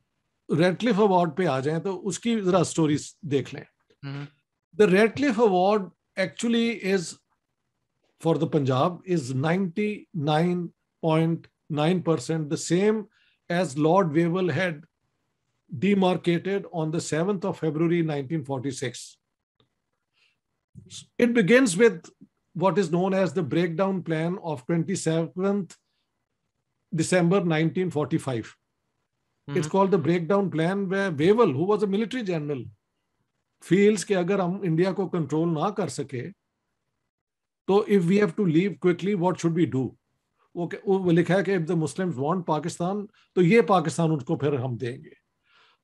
रेडलिफ अवार्ड पे आ जाएं तो उसकी जरा स्टोरी देख लें the Radcliffe award actually is for the Punjab is 99.9 percent the same as Lord Wavell had demarcated on the 7th of February 1946. It begins with what is known as the breakdown plan of 27th December 1945. Mm-hmm. It's called the breakdown plan where Wavell, who was a military general, feels कि अगर हम India ko control na kar sake, तो if we have to leave quickly, what should we do? वो लिखा है कि if the Muslims want Pakistan तो ये पाकिस्तान उनको फिर हम देंगे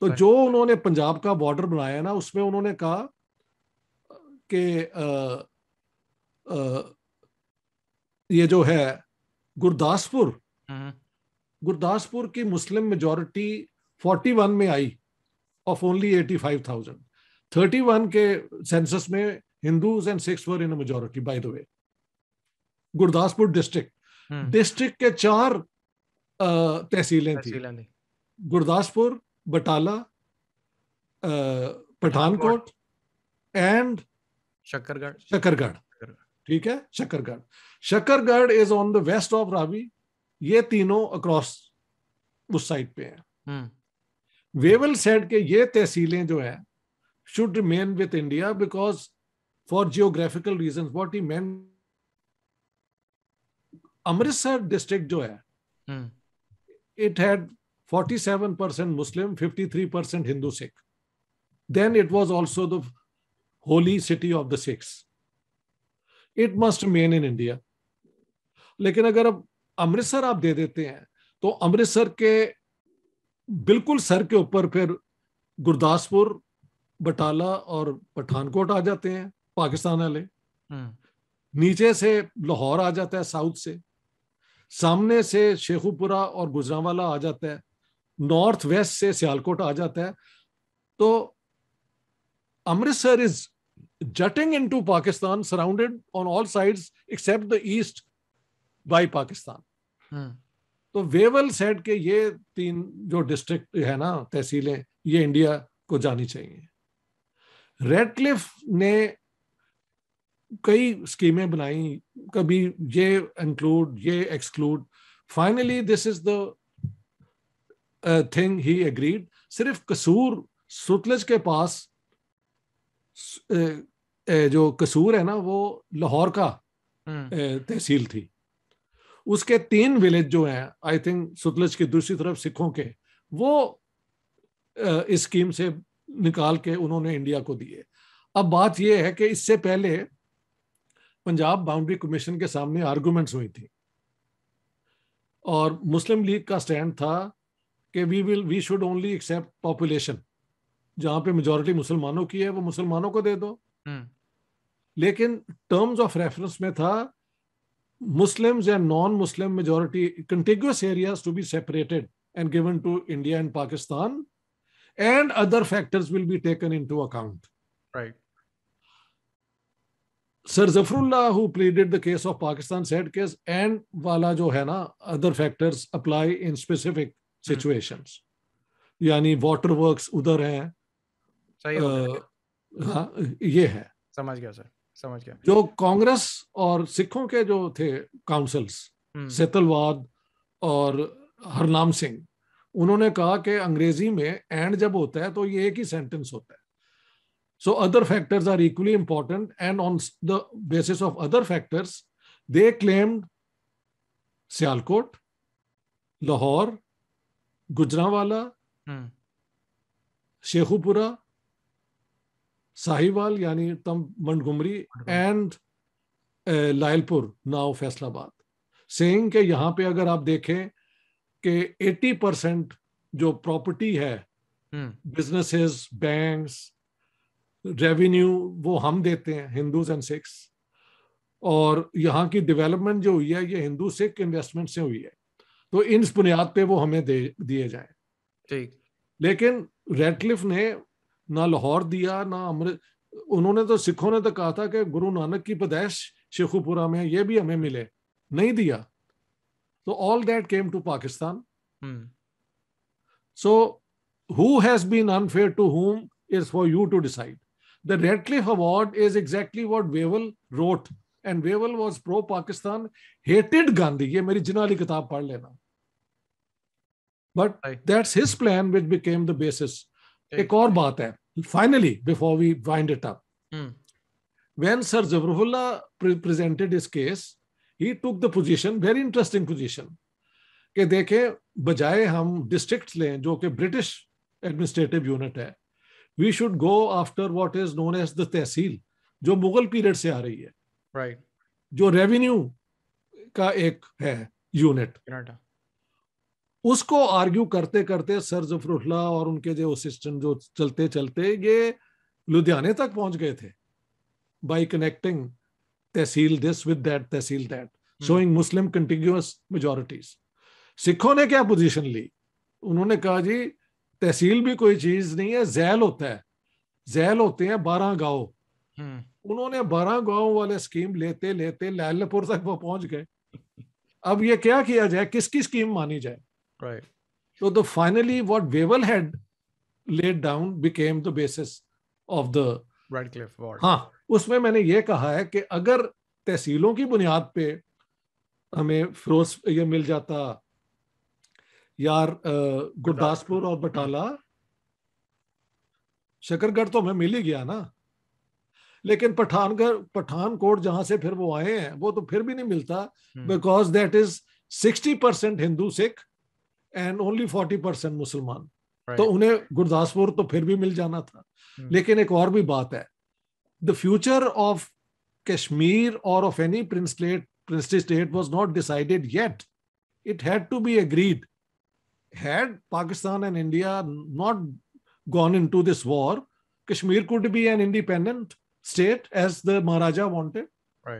तो जो उन्होंने पंजाब का बॉर्डर बनाया ना उसमें उन्होंने कहा कि ये जो है गुरदासपुर हम्म। गुरदासपुर की मुस्लिम मेजोरिटी 41 में आई ऑफ ओनली 85,000 31 के सेंसस में Hindus and six were in majority by the way Gurdaspur district hmm. District के चार तहसीलें थी गुरदासपुर बटाला पठानकोट एंड शकरगढ़ शकरगढ़ ठीक है Shakargarh Shakargarh is on the west of Ravi ये तीनों अक्रॉस उस साइड पे है वेवल सेड के ये तहसीलें जो है should remain with India because for geographical reason what he mean Amritsar district जो है it hmm. Had 47% Muslim, 53% Hindu Sikh. Then it was also the holy city of the Sikhs. It must remain in India. लेकिन अगर अब अमृतसर आप दे देते हैं तो अमृतसर के बिल्कुल सर के ऊपर फिर गुरदासपुर बटाला और पठानकोट आ जाते हैं पाकिस्तान वाले हम्म। नीचे से लाहौर आ जाता है साउथ से सामने से शेखुपुरा और गुजरावाला आ जाता है नॉर्थ वेस्ट से सियालकोट आ जाता है तो Amritsar is jutting into Pakistan surrounded on all side except the east by Pakistan तो वेवल सेट के ये तीन जो डिस्ट्रिक्ट है ना तहसीलें ये इंडिया को जानी चाहिए रेडक्लिफ ने कई स्कीमें बनाई कभी ये इंक्लूड ये exclude finally this is the thing he agreed सिर्फ कसूर सुतलज के पास जो कसूर है ना वो लाहौर का हम्म। तहसील थी उसके तीन विलेज जो हैं आई थिंक सुतलज की दूसरी तरफ सिखों के वो इस स्कीम से निकाल के उन्होंने इंडिया को दिए अब बात यह है कि इससे पहले पंजाब बाउंड्री कमीशन के सामने आर्गूमेंट्स हुई थी और मुस्लिम लीग का स्टैंड था कि we will we should only accept population जहां पे मेजोरिटी मुसलमानों की है वो मुसलमानों को दे दो hmm. लेकिन टर्म्स ऑफ रेफरेंस में था Muslim and non Muslim majority contiguous areas to be separated and given to India and Pakistan and other factors will be taken into account right sir Zafrullah who pleaded the case of Pakistan set case and वाला जो है ना other factors apply in specific situation यानी water work उधर है हाँ ये है समझ गया सर समझ गया जो कांग्रेस और सिखों के जो थे काउंसिल्स हम्म। सेतलवाद और हरनाम सिंह उन्होंने कहा कि अंग्रेजी में एंड जब होता है तो ये एक ही सेंटेंस होता है so other factors are equally important and on the basis of other factors they claimed Sialkot Lahore Gujranwala hmm. Sheikhupura Sahiwal यानी तम Montgomery and Lyallpur now Faisalabad saying के यहाँ पे अगर आप देखें कि 80 परसेंट जो प्रॉपर्टी है बिजनेसेस बैंक्स रेवेन्यू वो हम देते हैं हिंदूज एंड सिक्स और यहाँ की डेवलपमेंट जो हुई है ये हिंदू सिख इन्वेस्टमेंट से हुई है तो इन बुनियाद पे वो हमें दे दिए जाए ठीक लेकिन रेडक्लिफ ने ना लाहौर दिया ना अमृत उन्होंने तो सिखों ने तो कहा था कि गुरु नानक की पैदाइश शेखुपुरा में ये भी हमें मिले नहीं दिया तो all that came to Pakistan so who has been unfair to whom is for you to decide the Radcliffe award is exactly what Wavell wrote and Wavell was pro Pakistan hated Gandhi ये मेरी जिना वाली किताब पढ़ लेना but that's his plan which became the basis एक और बात है finally before we wind it up when sir Zafrullah presented इस case he took the position very interesting position के देखे बजाय हम डिस्ट्रिक्ट लें जो कि ब्रिटिश एडमिनिस्ट्रेटिव यूनिट है we should go after what is known as the tehsil जो मुगल पीरियड से आ रही है राइट right. जो रेवेन्यू का एक है यूनिट उसको आर्ग्यू करते करते सर जफरुल्ला और उनके जो असिस्टेंट जो चलते चलते ये लुधियाने तक पहुंच गए थे by connecting tehsil this with that tehsil that showing Muslim continuous majorities सिखों ने क्या पोजीशन ली उन्होंने कहा जी तहसील भी कोई चीज नहीं है जैल होता है जैल होते हैं बारह गांव हम्म। उन्होंने बारह गांव वाले स्कीम लेते लेते लैलपुर तक वो पहुंच गए अब ये क्या किया जाए किसकी स्कीम मानी जाए Right. So the finally what Wavell had laid down became the basis of the Radcliffe Award. ha usme maine ye kaha hai ki agar तहसीलों ki buniyad pe hame Firoz ye mil jata यार गुरदासपुर और बटाला शकरगढ़ तो हमें मिल ही गया ना लेकिन पठानगढ़ पठानकोट जहां से फिर वो आए हैं वो तो फिर भी नहीं मिलता because that is sixty percent Hindu Sikh and only forty percent मुसलमान तो उन्हें गुरदासपुर तो फिर भी मिल जाना था hmm. लेकिन एक और भी बात है द फ्यूचर ऑफ कश्मीर और of any princely princely state was not decided yet. It had to be agreed. Had Pakistan and India not gone into this war, Kashmir could be an independent state as the Maharaja wanted.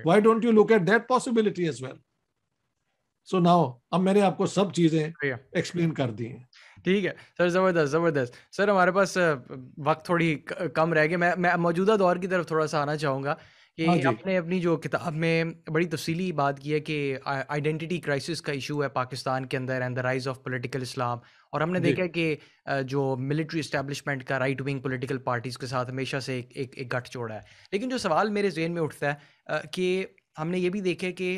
Why don't you look at that possibility as well? So now अब मैंने आपको सब चीजें explain कर दी हैं ठीक है sir ज़बरदस्त ज़बरदस्त सर हमारे पास वक्त थोड़ी कम रह गया मैं मैं मौजूदा दौर की तरफ थोड़ा सा आना चाहूँगा कि हाँ आपने अपनी जो किताब में बड़ी तफसीली बात की है कि आइडेंटिटी क्राइसिस का इशू है पाकिस्तान के अंदर and the rise of political Islam और हमने देखा कि जो मिलिट्री इस्टेब्लिशमेंट का राइट विंग पॉलिटिकल पार्टीज़ के साथ हमेशा से एक एक, एक जोड़ा है लेकिन जो सवाल मेरे जहन में उठता है कि हमने ये भी देखा कि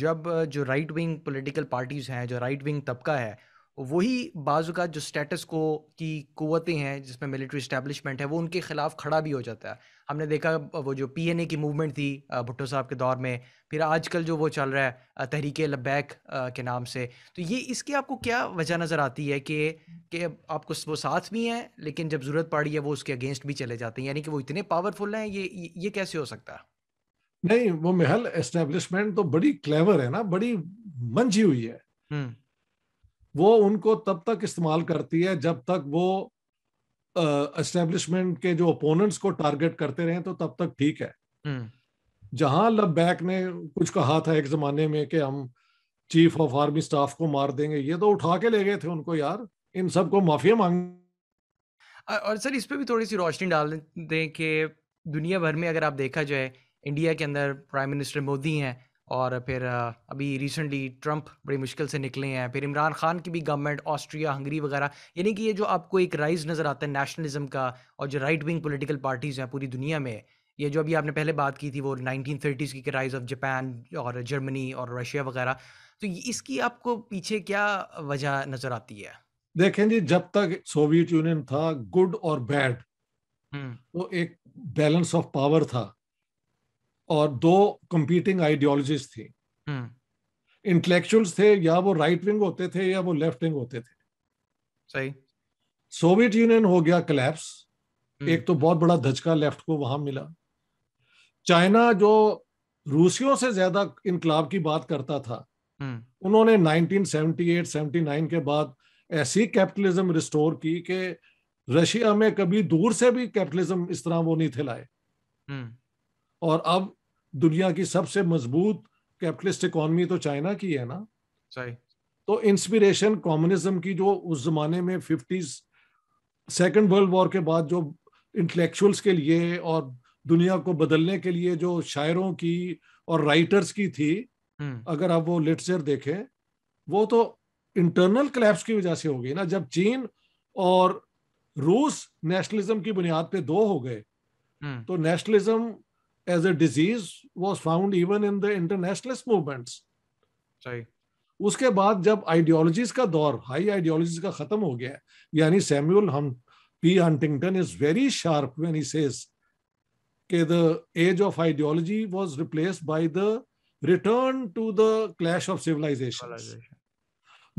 जब जो राइट विंग पॉलिटिकल पार्टीज़ हैं जो राइट विंग तबका है वही का जो स्टेटस को की कुतें हैं जिसमें मिलिट्री इस्टेब्लिशमेंट है वो उनके ख़िलाफ़ खड़ा भी हो जाता है हमने देखा वो जो पी एन ए की मूवमेंट थी भुट्टो साहब के दौर में फिर आजकल जो वो चल रहा है तहरीक लबैक के नाम से तो ये इसकी आपको क्या वजह नज़र आती है कि कि आपको वो साथ भी हैं लेकिन जब ज़रूरत पड़ी है वो उसके अगेंस्ट भी चले जाते हैं यानी कि वो इतने पावरफुल हैं ये ये कैसे हो सकता है नहीं वो महल एस्टेब्लिशमेंट तो बड़ी क्लेवर है ना बड़ी मंझी हुई है हम्म। वो उनको तब तक इस्तेमाल करती है जब तक वो एस्टेब्लिशमेंट के जो ओपोनेंट्स को टारगेट करते रहे तो तब तक ठीक है हम्म। जहां लब बैक ने कुछ कहा था एक जमाने में कि हम चीफ ऑफ आर्मी स्टाफ को मार देंगे ये तो उठा के ले गए थे उनको यार इन सबको माफिया मांग और सर इस पर भी थोड़ी सी रोशनी डाल दें कि दुनिया भर में अगर आप देखा जाए इंडिया के अंदर प्राइम मिनिस्टर मोदी हैं और फिर अभी रिसेंटली ट्रंप बड़ी मुश्किल से निकले हैं फिर इमरान खान की भी गवर्नमेंट ऑस्ट्रिया हंगरी वगैरह यानी कि ये जो आपको एक राइज नज़र आता है नेशनलिज्म का और जो राइट विंग पॉलिटिकल पार्टीज़ हैं पूरी दुनिया में ये जो अभी आपने पहले बात की थी वो नाइनटीन थर्टीज की राइज ऑफ जापान और जर्मनी और रशिया वगैरह तो इसकी आपको पीछे क्या वजह नज़र आती है देखें जी जब तक सोवियत यूनियन था गुड और बैड हम्म। तो एक बैलेंस ऑफ पावर था और दो कंपीटिंग आइडियोलॉजीज थी इंटेलेक्चुअल्स हम्म। थे या वो राइट विंग होते थे या वो लेफ्ट विंग होते थे सही सोवियत यूनियन हो गया कलेप्स हम्म। एक तो बहुत बड़ा धचका लेफ्ट को वहां मिला चाइना जो रूसियों से ज्यादा इनकलाब की बात करता था हम्म। उन्होंने 1978 79 के बाद ऐसी कैपिटलिज्म रिस्टोर की कि रशिया में कभी दूर से भी कैपिटलिज्म इस तरह वो नहीं थे लाए और अब दुनिया की सबसे मजबूत कैपिटलिस्ट इकोनॉमी तो चाइना की है ना सही तो इंस्पिरेशन कॉम्युनिज्म की जो उस जमाने में फिफ्टीज सेकेंड वर्ल्ड वॉर के बाद जो इंटेलेक्चुअल्स के लिए और दुनिया को बदलने के लिए जो शायरों की और राइटर्स की थी हम्म। अगर आप वो लिटरेचर देखें वो तो इंटरनल क्लैप्स की वजह से हो गई ना जब चीन और रूस नेशनलिज्म की बुनियाद पे दो हो गए हम्म। तो nationalism as a disease was found even in the internationalist movements right उसके बाद जब आइडियोलॉजीज का दौर हाई आइडियोलॉजीज का खत्म हो गया यानी सैम्यूल हम P Huntington is very sharp when he says कि the age of ideology was replaced by the return to the clash of civilization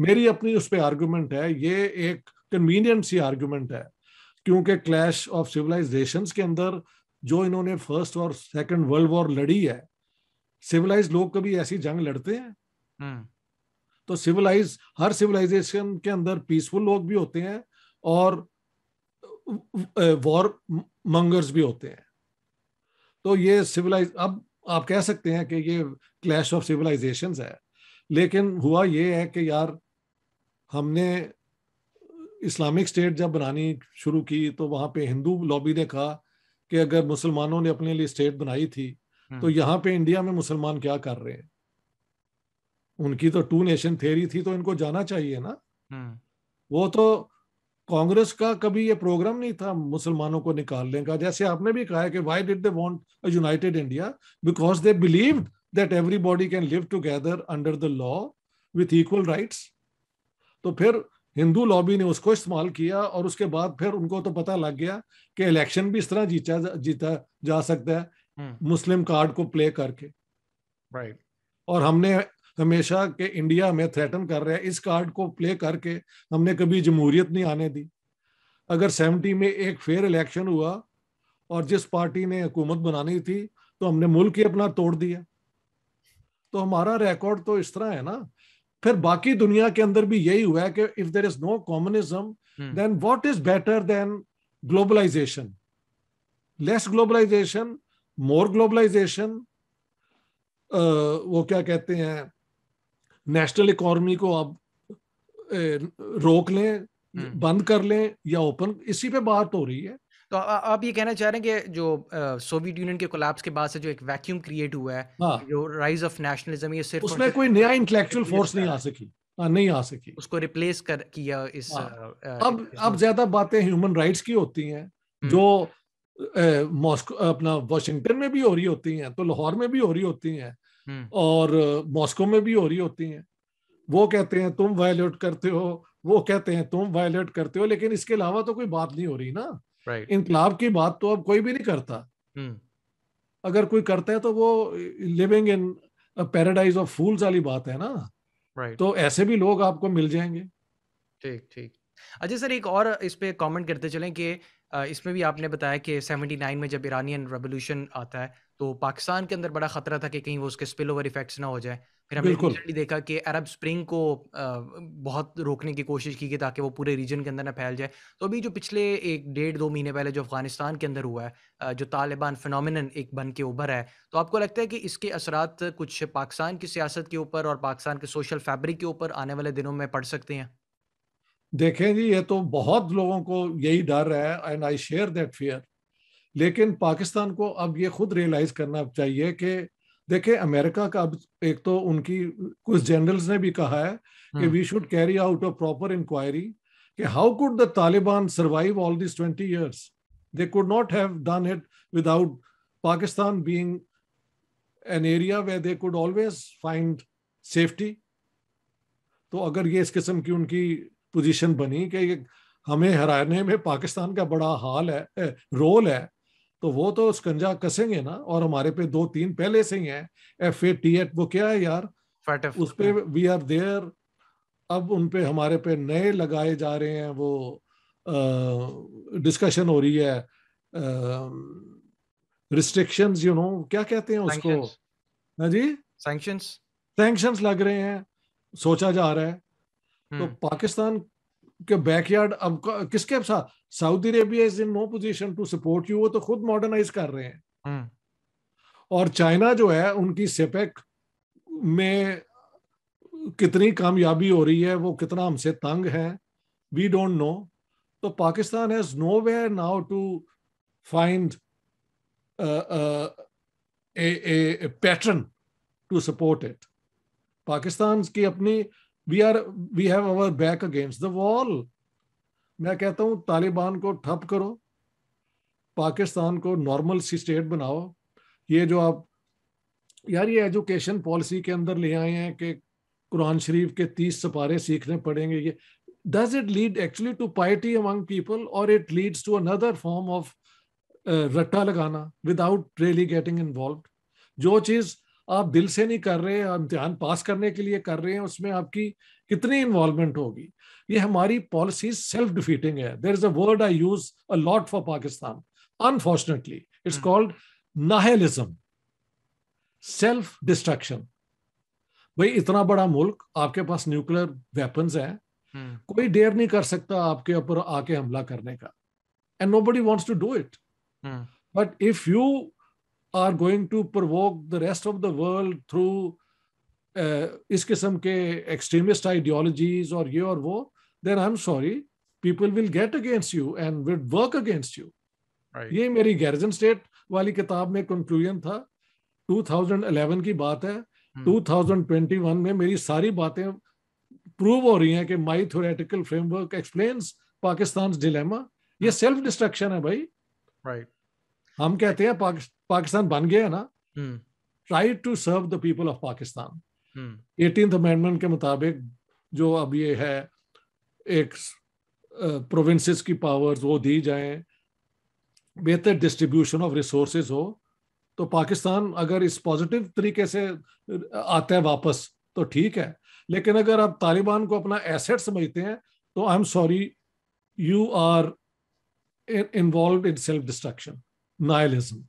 मेरी अपनी उस पर आर्ग्यूमेंट है ये एक कन्वीनियंट सी आर्ग्यूमेंट है क्योंकि क्लैश ऑफ सिविलाइजेशंस के अंदर जो इन्होंने फर्स्ट और सेकंड वर्ल्ड वॉर लड़ी है सिविलाइज लोग कभी ऐसी जंग लड़ते हैं हम्म। तो सिविलाइज हर सिविलाइजेशन के अंदर पीसफुल लोग भी होते हैं और वॉर मंगर्स भी होते हैं तो ये सिविलाइज अब आप कह सकते हैं कि ये क्लैश ऑफ सिविलाइजेशंस है लेकिन हुआ ये है कि यार हमने इस्लामिक स्टेट जब बनानी शुरू की तो वहां पे हिंदू लॉबी ने कहा कि अगर मुसलमानों ने अपने लिए स्टेट बनाई थी हम्म। तो यहाँ पे इंडिया में मुसलमान क्या कर रहे हैं उनकी तो टू नेशन थेरी थी तो इनको जाना चाहिए ना हम्म। वो तो कांग्रेस का कभी ये प्रोग्राम नहीं था मुसलमानों को निकालने का जैसे आपने भी कहा है कि why did they want a united India because they believe that everybody can live together under the law with equal rights तो फिर हिंदू लॉबी ने उसको इस्तेमाल किया और उसके बाद फिर उनको तो पता लग गया कि इलेक्शन भी इस तरह जीता जीता जा सकता है हम्म। मुस्लिम कार्ड को प्ले करके राइट और हमने हमेशा के इंडिया में थ्रेटन कर रहे हैं इस कार्ड को प्ले करके हमने कभी जमहूरियत नहीं आने दी अगर सेवेंटी में एक फेयर इलेक्शन हुआ और जिस पार्टी ने हुकूमत बनानी थी तो हमने मुल्क ही अपना तोड़ दिया तो हमारा रिकॉर्ड तो इस तरह है ना फिर बाकी दुनिया के अंदर भी यही हुआ है कि if there is no communism then what is better than globalization less globalization more globalization वो क्या कहते हैं नेशनल इकोनॉमी को आप रोक लें hmm. बंद कर लें या ओपन इसी पे बात हो रही है तो आ- आप ये कहना चाह रहे हैं कि जो सोवियत यूनियन के कोलैप्स के बाद से जो एक वैक्यूम क्रिएट हुआ है हाँ जो राइज ऑफ नेशनलिज्म ये सिर्फ उसमें कोई नया इंटेलेक्चुअल फोर्स नहीं आ सकी हाँ, नहीं आ सकी उसको रिप्लेस कर किया इस हाँ। अब अब ज्यादा बातें ह्यूमन राइट्स की होती हैं हम्म। जो मॉस्को अपना वाशिंगटन में भी हो रही होती हैं तो लाहौर में भी हो रही होती हैं हम्म। और मॉस्को में भी हो रही होती हैं वो कहते हैं तुम वायलेट करते हो वो कहते हैं तुम वायलेट करते हो लेकिन इसके अलावा तो कोई बात नहीं हो रही ना right. इनकलाब की बात तो अब कोई भी नहीं करता hmm. अगर कोई करता है तो वो living in paradise of fools वाली बात है ना right. तो ऐसे भी लोग आपको मिल जाएंगे ठीक ठीक अजय अच्छा सर एक और इस पे कमेंट करते चलें कि इसमें भी आपने बताया कि 79 में जब ईरानियन रेवोल्यूशन आता है तो पाकिस्तान के अंदर बड़ा खतरा था कि कहीं वो उसके स्पिल ओवर इफेक्ट्स ना हो जाए फिर हमने रिसेंटली देखा कि अरब स्प्रिंग को बहुत रोकने की कोशिश की गई ताकि वो पूरे रीजन के अंदर ना फैल जाए तो अभी जो पिछले एक डेढ़ दो महीने पहले जो अफगानिस्तान के अंदर हुआ है जो तालिबान फिनमिन एक बन के उभर है तो आपको लगता है कि इसके असरात कुछ पाकिस्तान की सियासत के ऊपर और पाकिस्तान के सोशल फैब्रिक के ऊपर आने वाले दिनों में पड़ सकते हैं देखें जी ये तो बहुत लोगों को यही डर है and I share that fear लेकिन पाकिस्तान को अब ये खुद रियलाइज करना चाहिए कि देखे अमेरिका का अब एक तो उनकी कुछ जनरल्स ने भी कहा है कि we should carry out a proper inquiry कि how could the Taliban survive all this twenty years they could not have done it without Pakistan being an area where they could always find safety तो अगर ये इस किस्म की उनकी position बनी कि हमें हराने में पाकिस्तान का बड़ा हाल है रोल है तो वो तो स्कंजा कसेंगे ना और हमारे पे दो तीन पहले से ही हैं एफ ए टी एट वो क्या है यार उस पे वी आर देयर अब उन पे हमारे पे नए लगाए जा रहे हैं वो डिस्कशन हो रही है रिस्ट्रिक्शंस यू नो क्या कहते हैं उसको हाँ जी सैंक्शंस सैंक्शंस लग रहे हैं सोचा जा रहा है तो हम्म। पाकिस्तान के बैकयार्ड अब किसके साथ Saudi Arabia is in no position to support you वो तो खुद मॉडर्नाइज कर रहे हैं हम्म। और चाइना जो है उनकी सेपेक में कितनी कामयाबी हो रही है वो कितना हमसे तंग है वी डोंट नो तो Pakistan has nowhere now to find a patron to support it Pakistan की अपनी we are we have our back against the wall मैं कहता हूँ तालिबान को ठप करो पाकिस्तान को नॉर्मल सी स्टेट बनाओ ये जो आप यार ये एजुकेशन पॉलिसी के अंदर ले आए हैं कि कुरान शरीफ के तीस सपारे सीखने पड़ेंगे ये does it lead actually to piety among people और it leads to another form of रट्टा लगाना विदाउट रियली गेटिंग इन्वॉल्व जो चीज़ आप दिल से नहीं कर रहे हैं इम्तिहान पास करने के लिए कर रहे हैं उसमें आपकी कितनी इन्वॉल्वमेंट होगी ये हमारी पॉलिसी सेल्फ डिफीटिंग है there is a word I use a lot for Pakistan unfortunately it's called nihilism self destruction भाई इतना बड़ा मुल्क आपके पास न्यूक्लियर वेपन्स है कोई डेयर नहीं कर सकता आपके ऊपर आके हमला करने का and nobody wants to do it but if you are going to provoke the rest of the world through uh, इस किस्म के एक्सट्रीमिस्ट आइडियोलॉजीज और ये और वो then I am sorry people will get against you and will work against you ये मेरी गैरजन state वाली किताब में कंक्लूजन था 2011 की बात है हम्म। hmm. 2021 में मेरी सारी बातें प्रूव हो रही हैं कि my theoretical framework explains Pakistan dilemma ये सेल्फ हाँ। डिस्ट्रक्शन है भाई राइट right. हम कहते हैं पाकिस्तान बन गया ना right to serve the people of Pakistan eighteen amendment के मुताबिक जो अब ये है एक प्रोविंसेस की पावर्स वो दी जाए बेहतर डिस्ट्रीब्यूशन ऑफ रिसोर्सेज हो तो पाकिस्तान अगर इस पॉजिटिव तरीके से आता है वापस तो ठीक है लेकिन अगर आप तालिबान को अपना एसेट समझते हैं तो I am sorry you are involve in self destruction nihilism.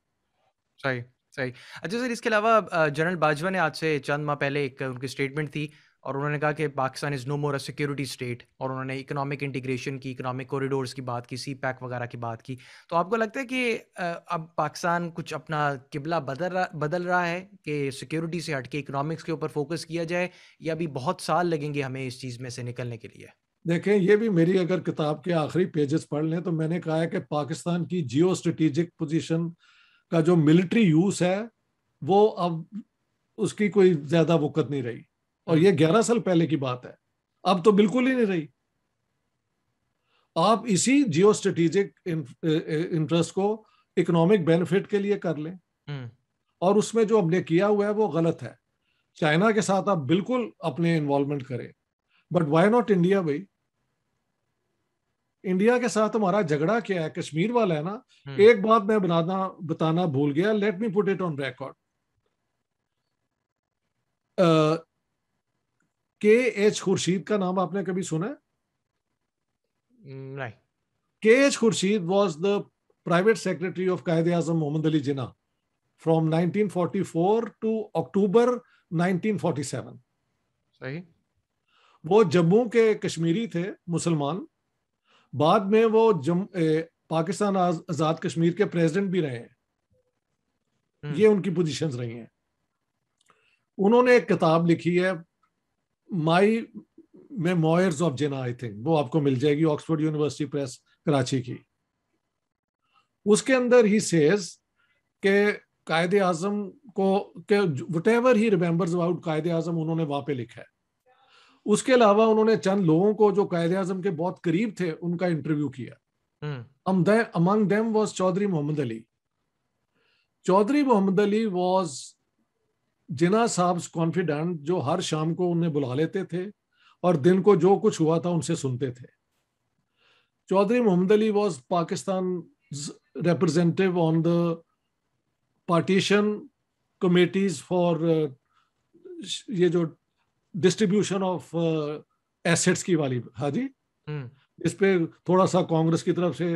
Sorry. सही अच्छा सर इसके अलावा जनरल बाजवा ने आज से चंद माह पहले एक उनकी स्टेटमेंट थी और उन्होंने कहा कि Pakistan is no more a security state और उन्होंने इकोनॉमिक इंटीग्रेशन की इकोनॉमिक कॉरिडोर्स की बात की सी पैक वगैरह की बात की तो आपको लगता है कि अब पाकिस्तान कुछ अपना किबला बदल रहा बदल रहा है कि सिक्योरिटी से हटके इकोनॉमिक्स के ऊपर फोकस किया जाए या अभी बहुत साल लगेंगे हमें इस चीज़ में से निकलने के लिए देखें ये भी मेरी अगर किताब के आखिरी पेजेस पढ़ लें तो मैंने कहा है कि पाकिस्तान की जियो स्ट्रेटिजिक पोजिशन का जो मिलिट्री यूज है वो अब उसकी कोई ज्यादा वक्त नहीं रही और ये हम्म। ग्यारह साल पहले की बात है अब तो बिल्कुल ही नहीं रही आप इसी जियो स्ट्रेटिजिक इंटरेस्ट को इकोनॉमिक बेनिफिट के लिए कर लें हम्म। और उसमें जो हमने किया हुआ है वो गलत है चाइना के साथ आप बिल्कुल अपने इन्वॉल्वमेंट करें बट वाई नॉट इंडिया भाई इंडिया के साथ हमारा झगड़ा क्या है कश्मीर वाला है ना हम्म। एक बात मैं बनाना बताना भूल गया let me put it on record K H Khurshid का नाम आपने कभी सुना है नहीं K H Khurshid was the private secretary of Quaid-e Azam Mohammad Ali Jinnah from 1944 to October 1947 सही वो जम्मू के कश्मीरी थे मुसलमान बाद में वो जम ए, पाकिस्तान आजाद कश्मीर के प्रेसिडेंट भी रहे हैं हम्म। ये उनकी पोजीशन रही हैं उन्होंने एक किताब लिखी है my memoirs of Jinnah I think वो आपको मिल जाएगी ऑक्सफोर्ड यूनिवर्सिटी प्रेस कराची की उसके अंदर ही सेज के कायदे आजम को के whatever he remembers about Quaid-e Azam उन्होंने वहां पे लिखा है उसके अलावा उन्होंने चंद लोगों को जो कायद आजम के बहुत करीब थे उनका इंटरव्यू किया among them was Chaudhry Mohammad Ali Chaudhry Mohammad Ali was Jinnah sahab confident जो हर शाम को उन्हें बुला लेते थे और दिन को जो कुछ हुआ था उनसे सुनते थे Chaudhry Mohammad Ali was Pakistan representative on the partition committees for ये जो डिस्ट्रीब्यूशन ऑफ एसेट्स की वाली हाँ जी हम्म। इस पे थोड़ा सा कांग्रेस की तरफ से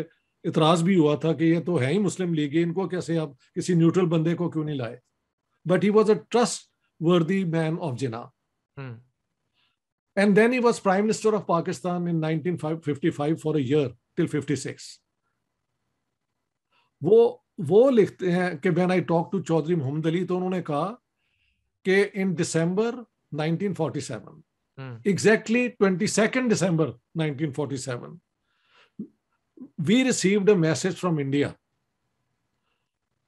इतराज भी हुआ था कि ये तो है ही मुस्लिम लीग इनको कैसे आप किसी न्यूट्रल बंदे को क्यों नहीं लाए but he was a trustworthy man of Jinnah and then he was prime minister of Pakistan in five for a year till six वो वो लिखते हैं कि when I talk to Chaudhry Mohammad Ali तो उन्होंने कहा कि इन दिसंबर 1947. Mm. Exactly 22nd December 1947, we received a message from India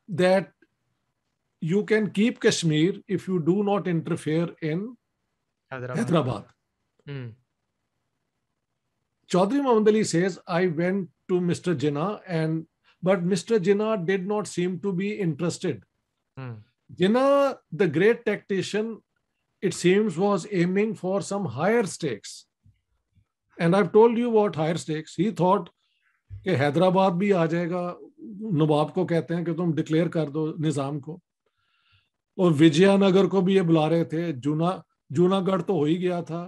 that you can keep Kashmir if you do not interfere in Hyderabad. Hyderabad. Mm. Chaudhry Muhammad Ali says, I went to Mr. Jinnah and but Mr. Jinnah did not seem to be interested. Mm. Jinnah, the great tactician, it seems, was aiming for some higher stakes. And I've told you what higher stakes. He thought कि हैदराबाद भी आ जाएगा नवाब को कहते हैं कि तुम declare कर दो निज़ाम को और विजयनगर को भी ये बुला रहे थे जूना जूनागढ़ तो हो ही गया था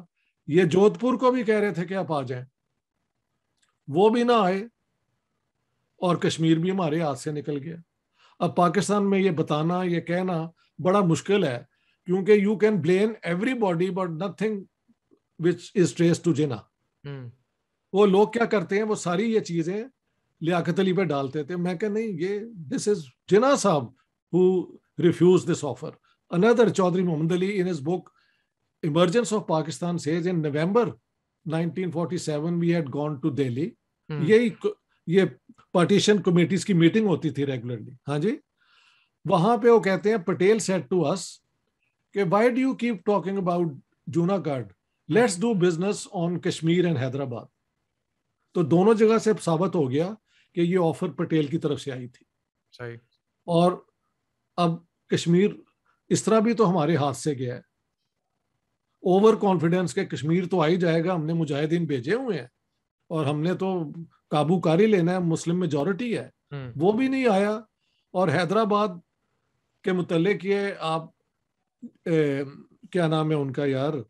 ये जोधपुर को भी कह रहे थे कि आप आ जाए वो भी ना आए और कश्मीर भी हमारे हाथ से निकल गया अब पाकिस्तान में ये बताना ये कहना बड़ा मुश्किल है क्योंकि you can blame everybody but nothing which is trace to Jinnah वो लोग क्या करते हैं वो सारी ये चीजें लियाकत अली पे डालते थे मैं कह नहीं ये this is Jinnah sahab who refuse this offer another Chaudhry Mohammad Ali in his book emergence of Pakistan says in november 1947 we had gone to delhi hmm. यही ये पार्टीशन कमेटीज की मीटिंग होती थी रेगुलरली हाँ जी वहां पे वो कहते हैं पटेल सेट टू अस कि why do you keep talking about Junagadh let's do business on Kashmir and Hyderabad तो दोनों जगह से साबित हो गया कि ये ऑफर पटेल की तरफ से आई थी सही और अब कश्मीर इस तरह भी तो हमारे हाथ से गया है ओवर कॉन्फिडेंस के कश्मीर तो आ ही जाएगा हमने मुजाहिदीन भेजे हुए हैं और हमने तो काबू कर ही लेना है मुस्लिम मेजोरिटी है हम्म। वो भी नहीं आया और हैदराबाद के मुतल ये आप ए, क्या नाम है उनका यार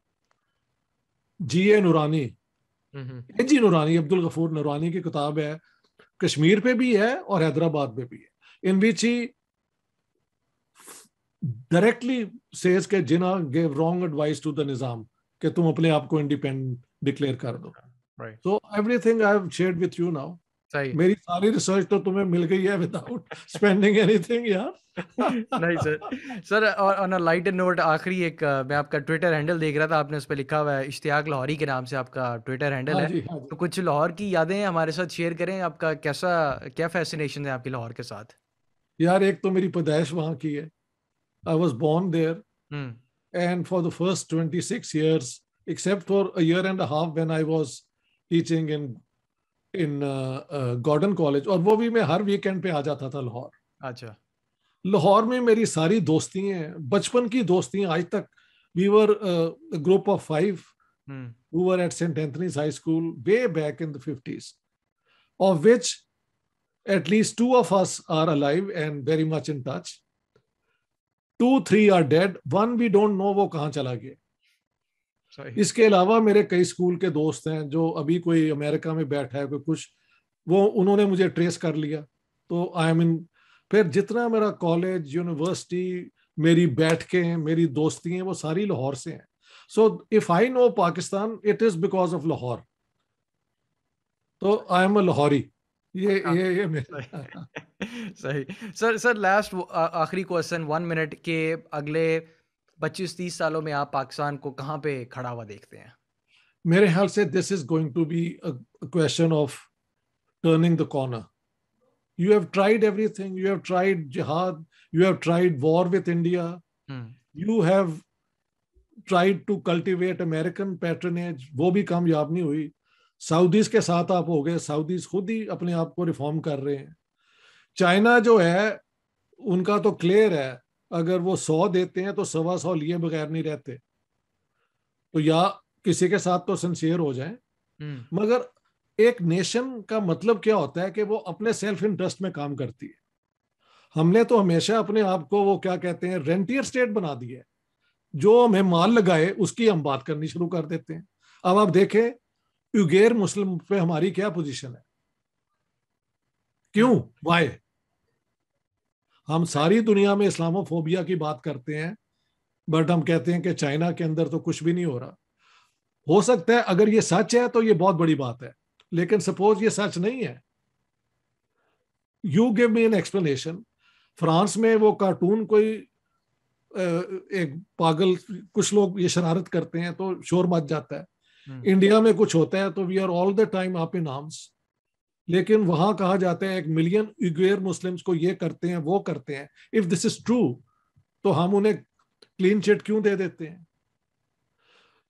जी ए नूरानी ए जी नूरानी अब्दुल गफूर नूरानी की किताब है कश्मीर पे भी है और हैदराबाद पे भी है इन विच ही डायरेक्टली सेज के Jinnah gave wrong advice to the Nizam कि तुम अपने आप को इंडिपेंडेंट डिक्लेयर कर दो so everything I have shared with you now सही मेरी सारी रिसर्च तो तुम्हें मिल गई है विदाउट स्पेंडिंग एनीथिंग यार नहीं सर सर और ऑन अ लाइट नोट आखिरी एक uh, मैं आपका ट्विटर हैंडल देख रहा था आपने उस पर लिखा हुआ है इश्तियाक लाहौरी के नाम से आपका ट्विटर हैंडल हाँ है हाँ तो कुछ लाहौर की यादें हमारे साथ शेयर करें आपका कैसा क्या फैसिनेशन है आपकी लाहौर के साथ यार एक तो मेरी पैदाइश वहाँ की है I was born there and for the first twenty six years except for a year and half when I was teaching in in Gordon college और वो भी मैं हर वीकेंड पे आ जाता था लाहौर अच्छा लाहौर में मेरी सारी दोस्ती दोस्तियां बचपन की दोस्ती आज तक we were group of five were at Saint Anthony's High School way back in the fifties of which at least two of us are alive and very much in touch two three are dead one we don't know वो कहाँ चला गया इसके अलावा मेरे कई school के दोस्त हैं जो अभी कोई अमेरिका में बैठा है कोई कुछ वो उन्होंने मुझे ट्रेस कर लिया तो आई मीन फिर जितना मेरा कॉलेज यूनिवर्सिटी मेरी बैठकें मेरी दोस्ती हैं वो सारी लाहौर से हैं so if I know Pakistan it is because of Lahore तो आई एम अ लाहौरी ये हाँ। ये ये मेरा सही हाँ। [LAUGHS] सर सर लास्ट आखिरी क्वेश्चन वन मिनट के अगले पच्चीस तीस सालों में आप पाकिस्तान को कहाँ पे खड़ा हुआ देखते हैं मेरे ख्याल से this is going to be question of turning the corner you have tried everything you have tried jihad you have tried war with India you have tried to cultivate American american patronage वो भी कामयाब नहीं हुई Saudis के साथ आप हो गए सऊदीज खुद ही अपने आप को रिफॉर्म कर रहे हैं चाइना जो है उनका तो क्लियर है अगर वो सौ देते हैं तो सवा सौ लिए बगैर नहीं रहते तो या किसी के साथ तो सिंसियर हो जाए हम्म। मगर एक नेशन का मतलब क्या होता है कि वो अपने सेल्फ इंटरेस्ट में काम करती है हमने तो हमेशा अपने आप को वो क्या कहते हैं रेंटियर स्टेट बना दिया है जो हमें माल लगाए उसकी हम बात करनी शुरू कर देते हैं अब आप देखें युगेर मुस्लिम पे हमारी क्या पोजीशन है क्यों वाई हम्म। हम सारी दुनिया में इस्लामोफोबिया की बात करते हैं बट हम कहते हैं कि चाइना के अंदर तो कुछ भी नहीं हो रहा हो सकता है अगर ये सच है तो ये बहुत बड़ी बात है लेकिन सपोज ये सच नहीं है you give me an explanation France में वो कार्टून कोई एक पागल कुछ लोग ये शरारत करते हैं तो शोर मच जाता है हम्म। इंडिया में कुछ होता है तो we are all the time up in arms लेकिन वहां कहा जाता है एक मिलियन उगेर मुस्लिम्स को ये करते हैं वो करते हैं इफ दिस इज ट्रू तो हम उन्हें क्लीन चिट क्यों दे देते हैं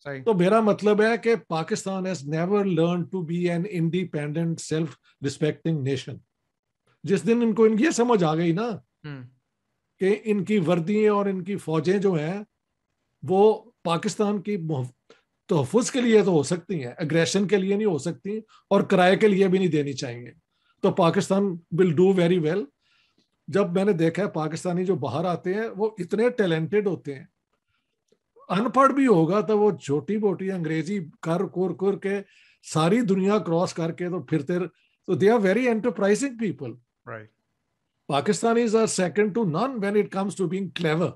सही। तो मेरा मतलब है कि Pakistan has never learn to be an independent self respecting nation जिस दिन इनको इन ये समझ आ गई ना हम्म। कि इनकी वर्दियां और इनकी फौजें जो हैं वो पाकिस्तान की तहफुज के लिए तो हो सकती हैं अग्रेशन के लिए नहीं हो सकती और किराए के लिए भी नहीं देनी चाहिए तो Pakistan will do very well जब मैंने देखा है पाकिस्तानी जो बाहर आते हैं वो इतने टैलेंटेड होते हैं अनपढ़ भी होगा तो वो छोटी मोटी अंग्रेजी कर कुर कुर के सारी दुनिया क्रॉस करके तो फिरते तो they are very enterprising people Pakistani is are second to none when it comes to being clever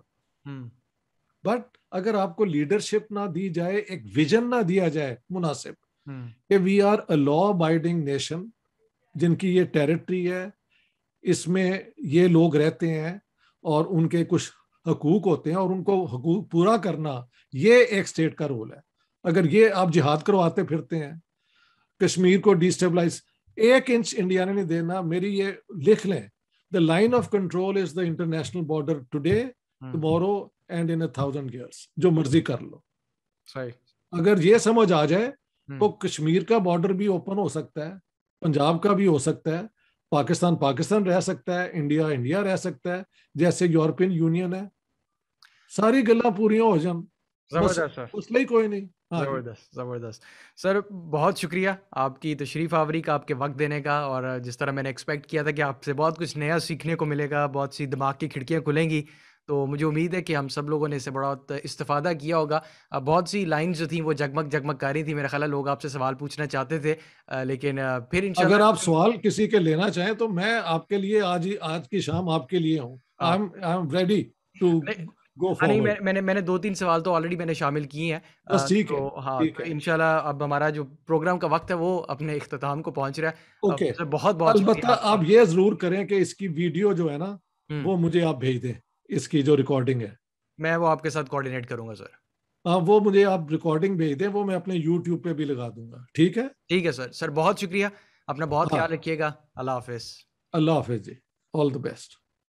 but अगर आपको लीडरशिप ना दी जाए एक विजन ना दिया जाए मुनासिब हम्म। कि we are a law abiding nation जिनकी ये टेरिटरी है इसमें ये लोग रहते हैं और उनके कुछ हकूक होते हैं और उनको हकूक पूरा करना ये एक स्टेट का रोल है अगर ये आप जिहाद करवाते फिरते हैं कश्मीर को डिस्टेबलाइज एक इंच इंडिया ने नहीं देना मेरी ये लिख लें the line of control is the international border today tomorrow and in thousand years जो मर्जी कर लो सही अगर ये समझ आ जाए हम्म। तो कश्मीर का बॉर्डर भी ओपन हो सकता है पंजाब का भी हो सकता है पाकिस्तान पाकिस्तान रह सकता है इंडिया इंडिया रह सकता है जैसे यूरोपियन यूनियन है सारी गल्ला पूरी हो जान जबरदस्त सर कोई नहीं हाँ। ज़बरदस्त ज़बरदस्त सर बहुत शुक्रिया आपकी तशरीफ़ आवरी का आपके वक्त देने का और जिस तरह मैंने एक्सपेक्ट किया था कि आपसे बहुत कुछ नया सीखने को मिलेगा बहुत सी दिमाग की खिड़कियाँ खुलेंगी तो मुझे उम्मीद है कि हम सब लोगों ने इसे बड़ा इस्तेफादा किया होगा बहुत सी लाइंस जो थी वो जगमग जगमग कर रही थी मेरा ख्याल लोग आपसे सवाल पूछना चाहते थे लेकिन फिर अगर आप सवाल किसी के लेना चाहें तो मैं आपके लिए आज ही आज की शाम आपके लिए हूँ रेडी हाँ। टू नहीं हाँ, मैं, मैंने मैंने दो तीन सवाल तो ऑलरेडी मैंने शामिल किए हैं बस तो है हाँ तो है अब हमारा जो प्रोग्राम का वक्त है वो अपने अख्ताम को पहुंच रहा है ओके बहुत बहुत अलबत्ता आप ये जरूर करें कि इसकी वीडियो जो है ना हम्म। वो मुझे आप भेज दें इसकी जो रिकॉर्डिंग है मैं वो आपके साथ कोऑर्डिनेट करूंगा सर हाँ वो मुझे आप रिकॉर्डिंग भेज दें वो मैं अपने यूट्यूब पे भी लगा दूंगा ठीक है ठीक है सर सर बहुत शुक्रिया अपना बहुत हाँ। ख्याल हाँ। रखिएगा अल्लाह हाफिज अल्लाह हाफिज जी ऑल द बेस्ट